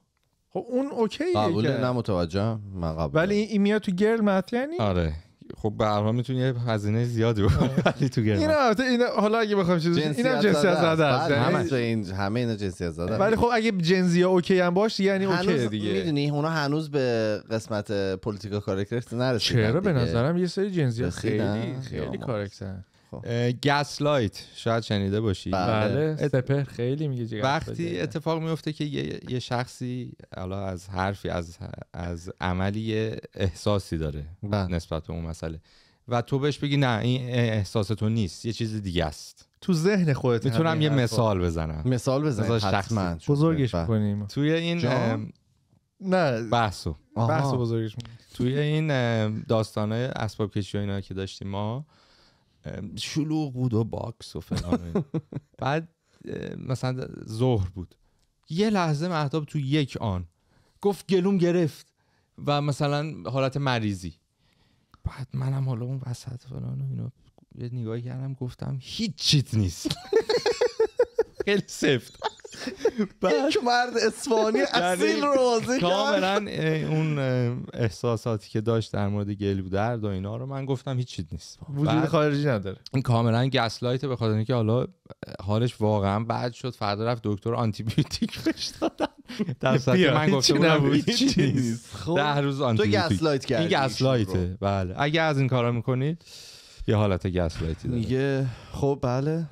خب اون اوکیه قبول نه متوجه من قبول ولی این میاد تو گرل مت یعنی آره خب به هر میتونی یه هزینه زیادی ولی تو گرل اینا البته حالا اگه بخوام چیز اینم جنسیت زده است یعنی- همه این همه اینا از زاده ولی خب اگه جنسی اوکی هم باش یعنی اوکی دیگه میدونی اونا هنوز به قسمت پولیتیکال کاراکتر نرسیدن چرا به نظرم یه سری جنسی خیلی خیلی کاراکتر گسلایت خب. شاید شنیده باشی بله, بله، سپر خیلی میگه وقتی اتفاق میفته که یه, شخصی حالا از حرفی از از عملی احساسی داره بله. نسبت به اون مسئله و تو بهش بگی نه این احساس تو نیست یه چیز دیگه است تو ذهن خودت میتونم یه مثال بزنم مثال بزنم من. بزرگش بله. کنیم توی این نه بحثو آها. بحثو بزرگش توی این داستانه اسباب کشی و اینا که داشتیم ما شلوغ بود و باکس و فلان بعد مثلا ظهر بود یه لحظه مهتاب تو یک آن گفت گلوم گرفت و مثلا حالت مریضی بعد منم حالا اون وسط فلان و اینو یه نگاهی کردم گفتم هیچ چیت نیست خیلی سفت یک مرد اسفانی یعنی اصیل رو کرد کاملا اون احساساتی که داشت در مورد گلو درد و اینا رو من گفتم هیچ چیز نیست وجود خارجی نداره این کاملا گسلایت به خاطر اینکه حالا حالش واقعا بد شد فردا رفت دکتر آنتی بیوتیک بهش دادن در من گفتم بودم نیست خب، ده روز آنتی بیوتیک تو گسلایت کردی این بله اگه از این کارا میکنید یه حالت گسلایتی داره میگه خب بله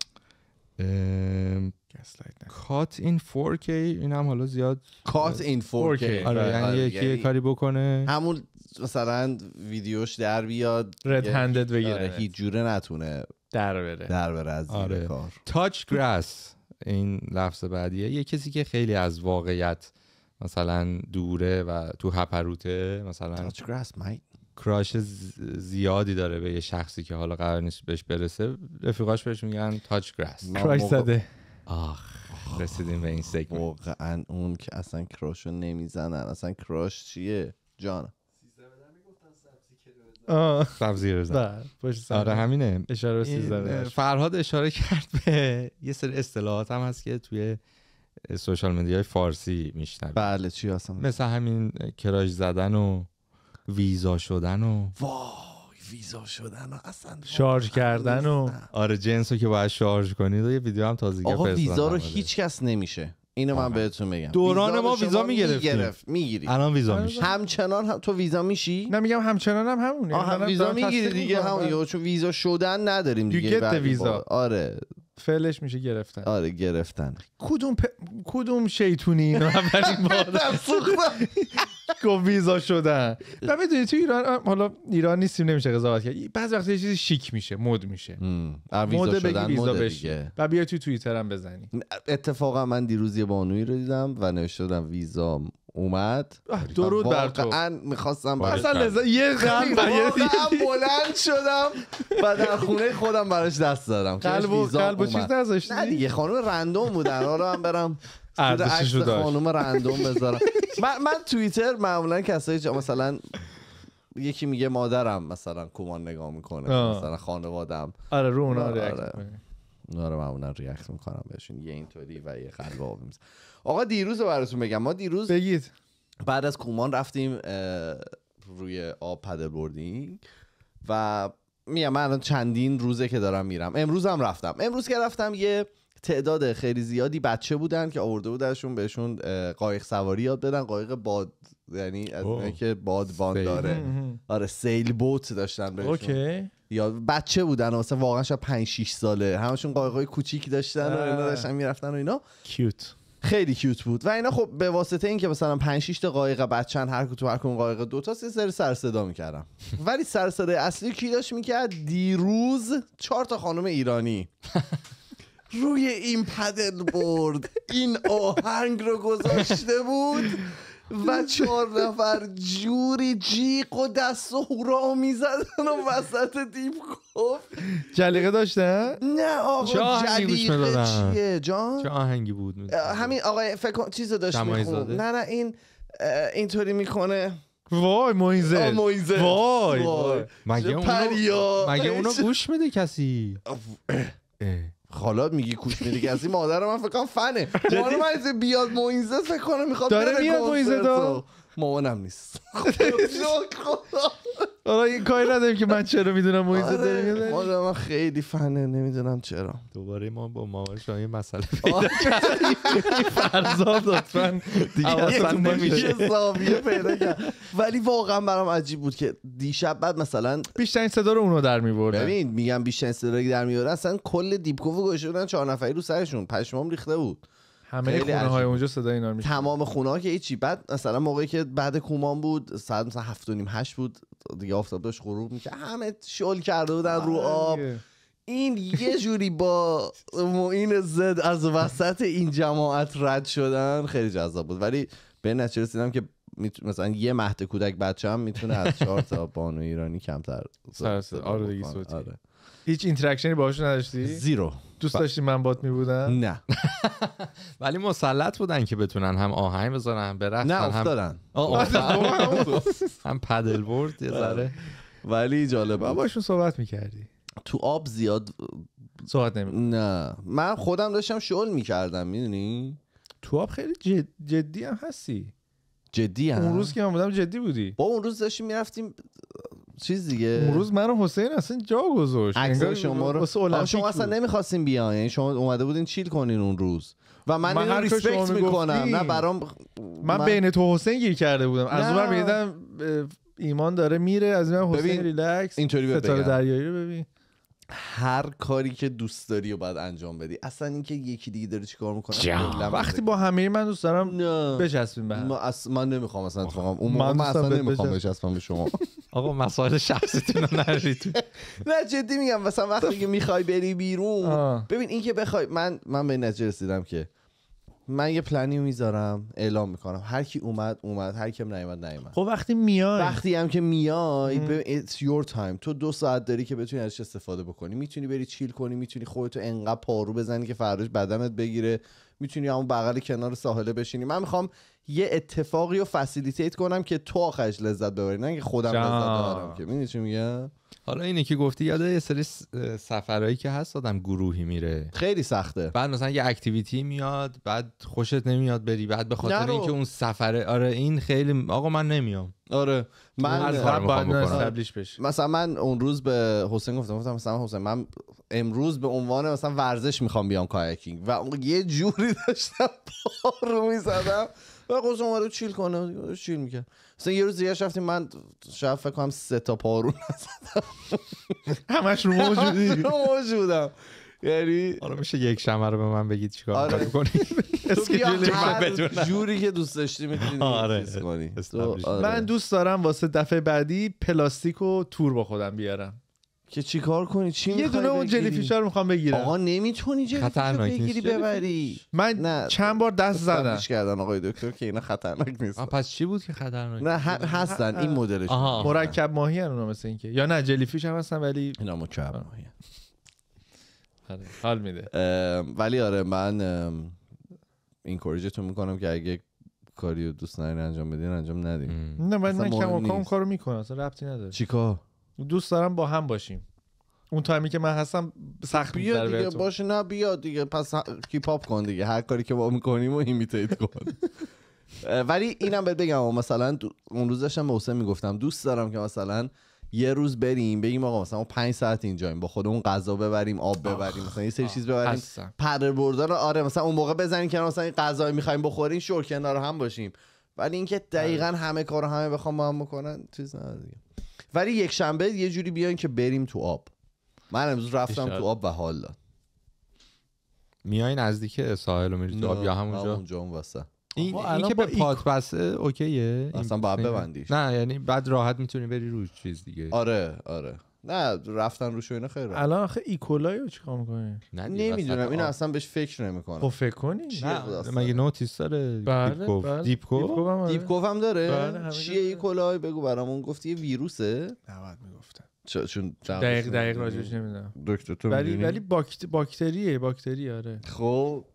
کات این 4K این هم حالا زیاد کات این 4K آره یعنی آره، یکی یعنی کاری بکنه همون مثلا ویدیوش در بیاد رد هندد بگیره آره، هیچ آره. جوره نتونه در بره در بره از زیر کار تاچ گراس این لفظ بعدیه یه کسی که خیلی از واقعیت مثلا دوره و تو هپروته مثلا تاچ گراس مایت کراش زیادی داره به یه شخصی که حالا قرار نیست بهش برسه رفیقاش بهش میگن تاچ گراس کراش زده آخ رسیدیم به این سگمنت واقعا اون که اصلا کراش رو نمیزنن اصلا کراش چیه جان سبزی زن آره همینه اشاره فرهاد اشاره کرد به یه سری اصطلاحات هم هست که توی سوشال های فارسی میشنن بله چی هستم مثل همین کراش زدن و ویزا شدن و واه ویزا شدن و اصلا شارژ کردن و آره جنسو که باید شارژ کنید و یه ویدیو هم تازگی آقا ویزا رو هیچ کس نمیشه اینو من بهتون میگم دوران ما ویزا میگرفتیم میگیری الان ویزا آره. میشه همچنان تو ویزا میشی نه میگم همچنان هم همونه هم ویزا میگیری دیگه همون چون ویزا شدن نداریم دیگه ویزا آره فعلش میشه گرفتن آره گرفتن کدوم کدوم شیطونی اینو اولین بار و ویزا شدن و میدونی تو ایران حالا ایران نیستیم نمیشه قضاوت کرد بعض وقتا یه چیزی شیک میشه مد میشه مد بگی ویزا بشه و بیا تو توییتر هم بزنی اتفاقا من دیروز یه بانوی رو دیدم و نوشته ویزا اومد درود بر تو من میخواستم اصلا لذا یه غم و یه بلند شدم و در خونه خودم براش دست دادم قلب و چیز نذاشتی نه دیگه خانم رندوم بودن حالا آره، هم برم رندوم بذارم من من توییتر معمولا کسایی که مثلا یکی میگه مادرم مثلا کومان نگاه میکنه آه. مثلا خانوادم آره رو اونا آره. ریاکت آره. معمولا ریاکت میکنم بهشون یه اینطوری و یه قلب آقا دیروز رو براتون بگم ما دیروز بگید بعد از کومان رفتیم روی آب پده و میگم من چندین روزه که دارم میرم امروز هم رفتم امروز که رفتم یه تعداد خیلی زیادی بچه بودن که آورده بودنشون بهشون قایق سواری یاد بدن قایق باد یعنی از که بادبان داره آره سیل بوت داشتن بهشون اوکی. یا بچه بودن واسه واقعا شاید 5 6 ساله همشون قایقای کوچیک داشتن و اینا داشتن میرفتن و اینا کیوت خیلی کیوت بود و اینا خب به واسطه اینکه مثلا 5 6 تا قایق بچن هر کدوم هر کدوم قایق دو تا سه سر سر صدا میکردم ولی سر صدا اصلی کی داشت میکرد دیروز چهار تا خانم ایرانی روی این پدل برد این آهنگ رو گذاشته بود و چهار نفر جوری جیق و دست و هورا میزدن و وسط دیپ کوف جلیقه داشته؟ نه آقا جلیقه چیه جان؟ چه آهنگی بود همین آقای فکر چیزو داشت میخوند نه نه این اینطوری میکنه وای مویزه وای, وای. مگه اونو مگه اونو گوش میده کسی حالا میگی کوش میری که از این مادر من فکر کنم فنه مادر من بیاد مویزه فکر کنم میخواد داره میاد مویزه مامانم نیست حالا این کاری نداریم که من چرا میدونم محیط زداری آره من خیلی فنه نمیدونم چرا دوباره ما با مامان شما یه مسئله فرزاد لطفا دیگه اصلا نمیشه پیدا کرد ولی واقعا برام عجیب بود که دیشب بعد مثلا این صدا رو اونو در میبردن ببین میگم بیشترین صدا رو در میبردن اصلا کل دیپکوو گوشه بودن چهار نفری رو سرشون پشمام ریخته بود همه خونه های اونجا صدای اینا تمام خونه ها که هیچی بعد مثلا موقعی که بعد کومان بود ساعت مثلا هفت و نیم هشت بود دیگه آفتاب داشت غروب میکرد همه شل کرده بودن رو آره آب این یه جوری با معین زد از وسط این جماعت رد شدن خیلی جذاب بود ولی به نتیجه رسیدم که مثلا یه مهد کودک بچه هم میتونه از چهار تا بانو ایرانی کمتر آره هیچ اینتراکشنی باهاش نداشتی زیرو دوست داشتی من بات می بودم نه ولی مسلط بودن که بتونن هم آهنگ بزنن هم برقصن نه افتادن هم پدل بورد یه بله. ذره ولی جالبه باشون صحبت میکردی تو آب زیاد صحبت نمی نه من خودم داشتم شغل میکردم میدونی تو آب خیلی جدی هم هستی جدی هم اون روز که من بودم جدی بودی با اون روز داشتیم میرفتیم چیز دیگه امروز من و حسین اصلا جا گذاشت عکس شما رو شما اصلا نمیخواستین بیاین یعنی شما اومده بودین چیل کنین اون روز و من, من ریسپکت میکنم نه برام من, بین تو حسین گیر کرده بودم از اون میدیدم ایمان داره میره از این حسین ریلکس اینطوری به دریایی رو ببین هر کاری که دوست داری و باید انجام بدی اصلا اینکه یکی دیگه داره چیکار میکنه وقتی با همه من دوست دارم نه. به من, من نمیخوام اصلا اتفاقا اون من اصلا نمیخوام بچسبم به شما آقا مسائل شخصیتون رو تو. نه جدی میگم مثلا وقتی که میخوای بری بیرون ببین اینکه بخوای من من به نتیجه رسیدم که من یه پلنی میذارم اعلام میکنم هر کی اومد اومد هر کی نیومد نیومد خب وقتی میای وقتی هم که میای it's your time تو دو ساعت داری که بتونی ازش استفاده بکنی میتونی بری چیل کنی میتونی خودتو انقدر پارو بزنی که فردش بدنت بگیره میتونی همون بغل کنار ساحله بشینی من میخوام یه اتفاقی رو فسیلیتیت کنم که تو آخرش لذت ببری نه که خودم لذت ببرم که میدونی چی میگم حالا اینه که گفتی یاد یه سری سفرهایی که هست آدم گروهی میره خیلی سخته بعد مثلا یه اکتیویتی میاد بعد خوشت نمیاد بری بعد به خاطر اینکه اون سفره آره این خیلی آقا من نمیام آره من از بشه مثلا من اون روز به حسین گفتم گفتم مثلا حسین من امروز به عنوان مثلا ورزش میخوام بیام کایاکینگ و یه جوری داشتم پا میزدم و قوس اومد چیل کنه چیل میکرد مثلا یه روز دیگه شفتیم من شفت فکر کنم سه تا پارو نزدم همش رو موجودی موجودم یعنی حالا میشه یک شمه رو به من بگید چیکار آره. من بدونم جوری که دوست داشتی میتونی آره. کنی آره. من دوست دارم واسه دفعه بعدی پلاستیک و تور با خودم بیارم که چیکار کنی چی یه دونه اون جلی رو میخوام بگیرم آقا نمیتونی جلی رو بگیری ببری من نه چند بار دست خب، زدم کردن آقای دکتر که اینا خطرناک نیست پس چی بود که خطرناک نه هستن این مدلش مرکب ماهی اونا مثل اینکه یا نه جلی فیش هم هستن ولی اینا مرکب ماهی آره، حال میده ولی آره من این اینکوریجتون میکنم که اگه کاری دوست نداری انجام بدین انجام ندین نه من من کم کارو میکنم اصلا ربطی نداره چیکار دوست دارم با هم باشیم اون تایمی که من هستم سخت بیا دیگه باشه نه بیا دیگه پس کیپ اپ کن دیگه هر کاری که با میکنیم و ایمیتیت کن ولی اینم بهت بگم مثلا اون روز داشتم به حسین میگفتم دوست دارم که مثلا یه روز بریم بگیم آقا مثلا ما 5 ساعت اینجاییم با خودمون غذا ببریم آب ببریم مثلا یه سری چیز ببریم پره بردار آره مثلا اون موقع بزنیم که مثلا غذا میخوایم بخوریم شور کنار هم باشیم ولی اینکه دقیقا آره. همه کارو همه بخوام با هم بکنن چیز نه ولی یک شنبه یه جوری بیاین که بریم تو آب من امروز رفتم تو آب و حال داد میای نزدیک ساحل و میری تو آب یا همونجا اونجا اون واسه این, که به پات بسه اوکیه اصلا باید ببندیش نه یعنی بعد راحت میتونی بری روی چیز دیگه آره آره نه رفتن روش و اینا خیلی الان آخه ایکولای رو چیکار نه نمیدونم اینو اصلا بهش فکر نمی‌کنم خب فکر کنی مگه نوتیس داره دیپکوف دیپکوف دیپکوف هم داره بله، چیه ایکولای بگو برامون گفتی ویروسه نباید میگفتن چون دقیق دقیق راجعش نمیدونم دکتر تو ولی ولی باکتریه باکتری آره خب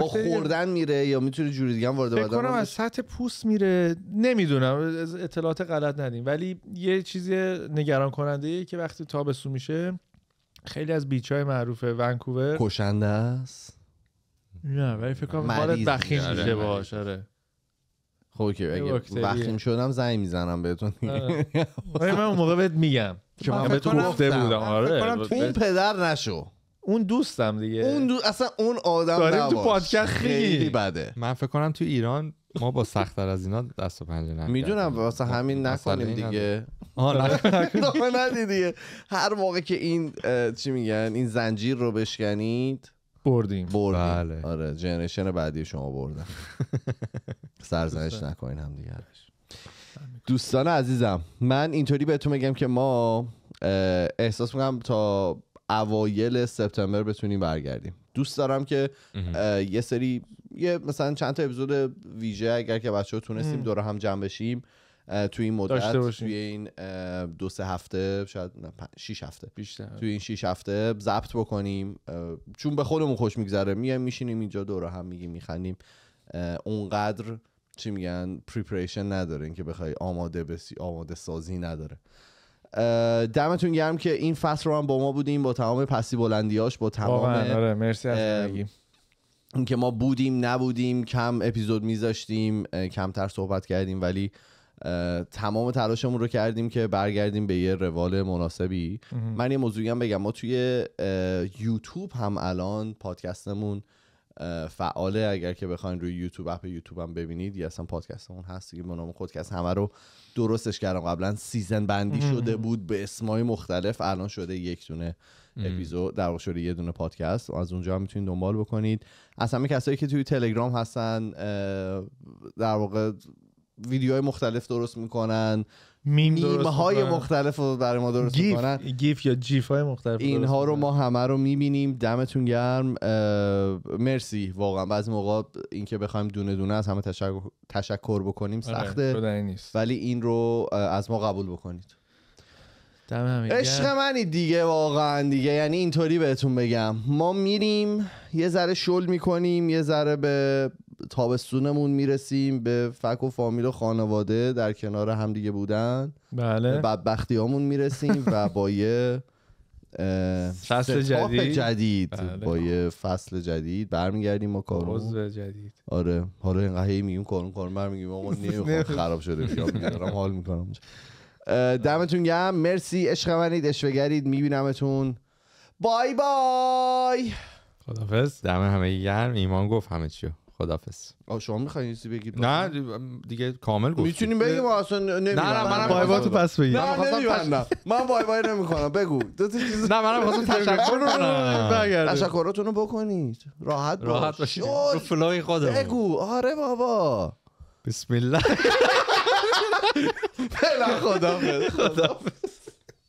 با خوردن میره یا میتونه جوری دیگه هم وارد بدن کنم از سطح پوست میره نمیدونم اطلاعات غلط ندیم ولی یه چیزی نگران کننده ای که وقتی تابستون میشه خیلی از بیچ های معروف ونکوور کشنده است نه ولی فکر کنم حالت بخیم میشه آره، باش آره خب اگه بخیم شدم زنگ میزنم بهتون آره. من اون موقع بهت میگم که من آره. بهت گفته بودم آره تو پدر نشو اون دوستم دیگه اون اصلا اون آدم داریم تو پادکست خیلی بده من فکر کنم تو ایران ما با سختتر از اینا دست و پنجه خب، نکنیم میدونم واسه همین نکنیم دیگه آه هر موقع که این چی میگن این زنجیر رو بشکنید بردیم بردیم بله. آره جنریشن بعدی شما بردن سرزنش نکنین هم دیگه دوستان عزیزم من اینطوری بهتون میگم که ما احساس میکنم تا اوایل سپتامبر بتونیم برگردیم دوست دارم که یه سری یه مثلا چند تا اپیزود ویژه اگر که بچه ها تونستیم دوره هم جمع بشیم تو این مدت توی این دو سه هفته شاید شیش هفته بیشتر توی این شیش هفته ضبط بکنیم چون به خودمون خوش میگذره میایم میشینیم اینجا دور هم میگیم میخندیم اونقدر چی میگن پریپریشن نداره اینکه بخوای آماده بسی آماده سازی نداره دمتون گرم که این فصل رو هم با ما بودیم با تمام پسی بلندیاش با تمام آره مرسی از که ما بودیم نبودیم کم اپیزود میذاشتیم کمتر صحبت کردیم ولی تمام تلاشمون رو کردیم که برگردیم به یه روال مناسبی من یه موضوعی هم بگم ما توی یوتیوب هم الان پادکستمون فعاله اگر که بخواین روی یوتیوب اپ یوتیوب هم ببینید یا اصلا پادکستمون هست دیگه به نام خودکست همه رو درستش کردم قبلا سیزن بندی شده بود به اسمای مختلف الان شده یک دونه اپیزود در شده یه دونه پادکست از اونجا هم میتونید دنبال بکنید از همه کسایی که توی تلگرام هستن در واقع ویدیوهای مختلف درست میکنن میم های مختلف رو برای ما درست گیف. گیف یا جیف های مختلف اینها رو ما همه رو میبینیم دمتون گرم مرسی واقعا بعضی موقع اینکه بخوایم دونه دونه از همه تشکر, تشکر بکنیم آره، سخته نیست. ولی این رو از ما قبول بکنید عشق منی دیگه واقعا دیگه یعنی اینطوری بهتون بگم ما میریم یه ذره شل میکنیم یه ذره به تابستونمون میرسیم به فک و فامیل و خانواده در کنار همدیگه بودن بله بدبختی همون میرسیم و بله. با یه فصل جدید جدید با یه فصل جدید برمیگردیم ما کارون جدید آره حالا اینقدر هی میگیم کارون کارون برمیگیم آقا خراب شده دارم حال میکنم دمتون گرم مرسی عشق منید عشق میبینم میبینمتون بای بای خدافز دم همه گرم ایمان گفت همه چیو خدافظ شما میخواین چیزی بگید نه دیگه کامل گفت میتونیم بگیم اصلا نمیدونم نه نه وای تو پس بگید من خواستم من وای وای نمیکنم بگو دو تا چیز نه منم خواستم تشکر کنم تشکراتونو بکنید راحت راحت باشید رو فلوی خودمون بگو آره بابا بسم الله بلا خدا خدا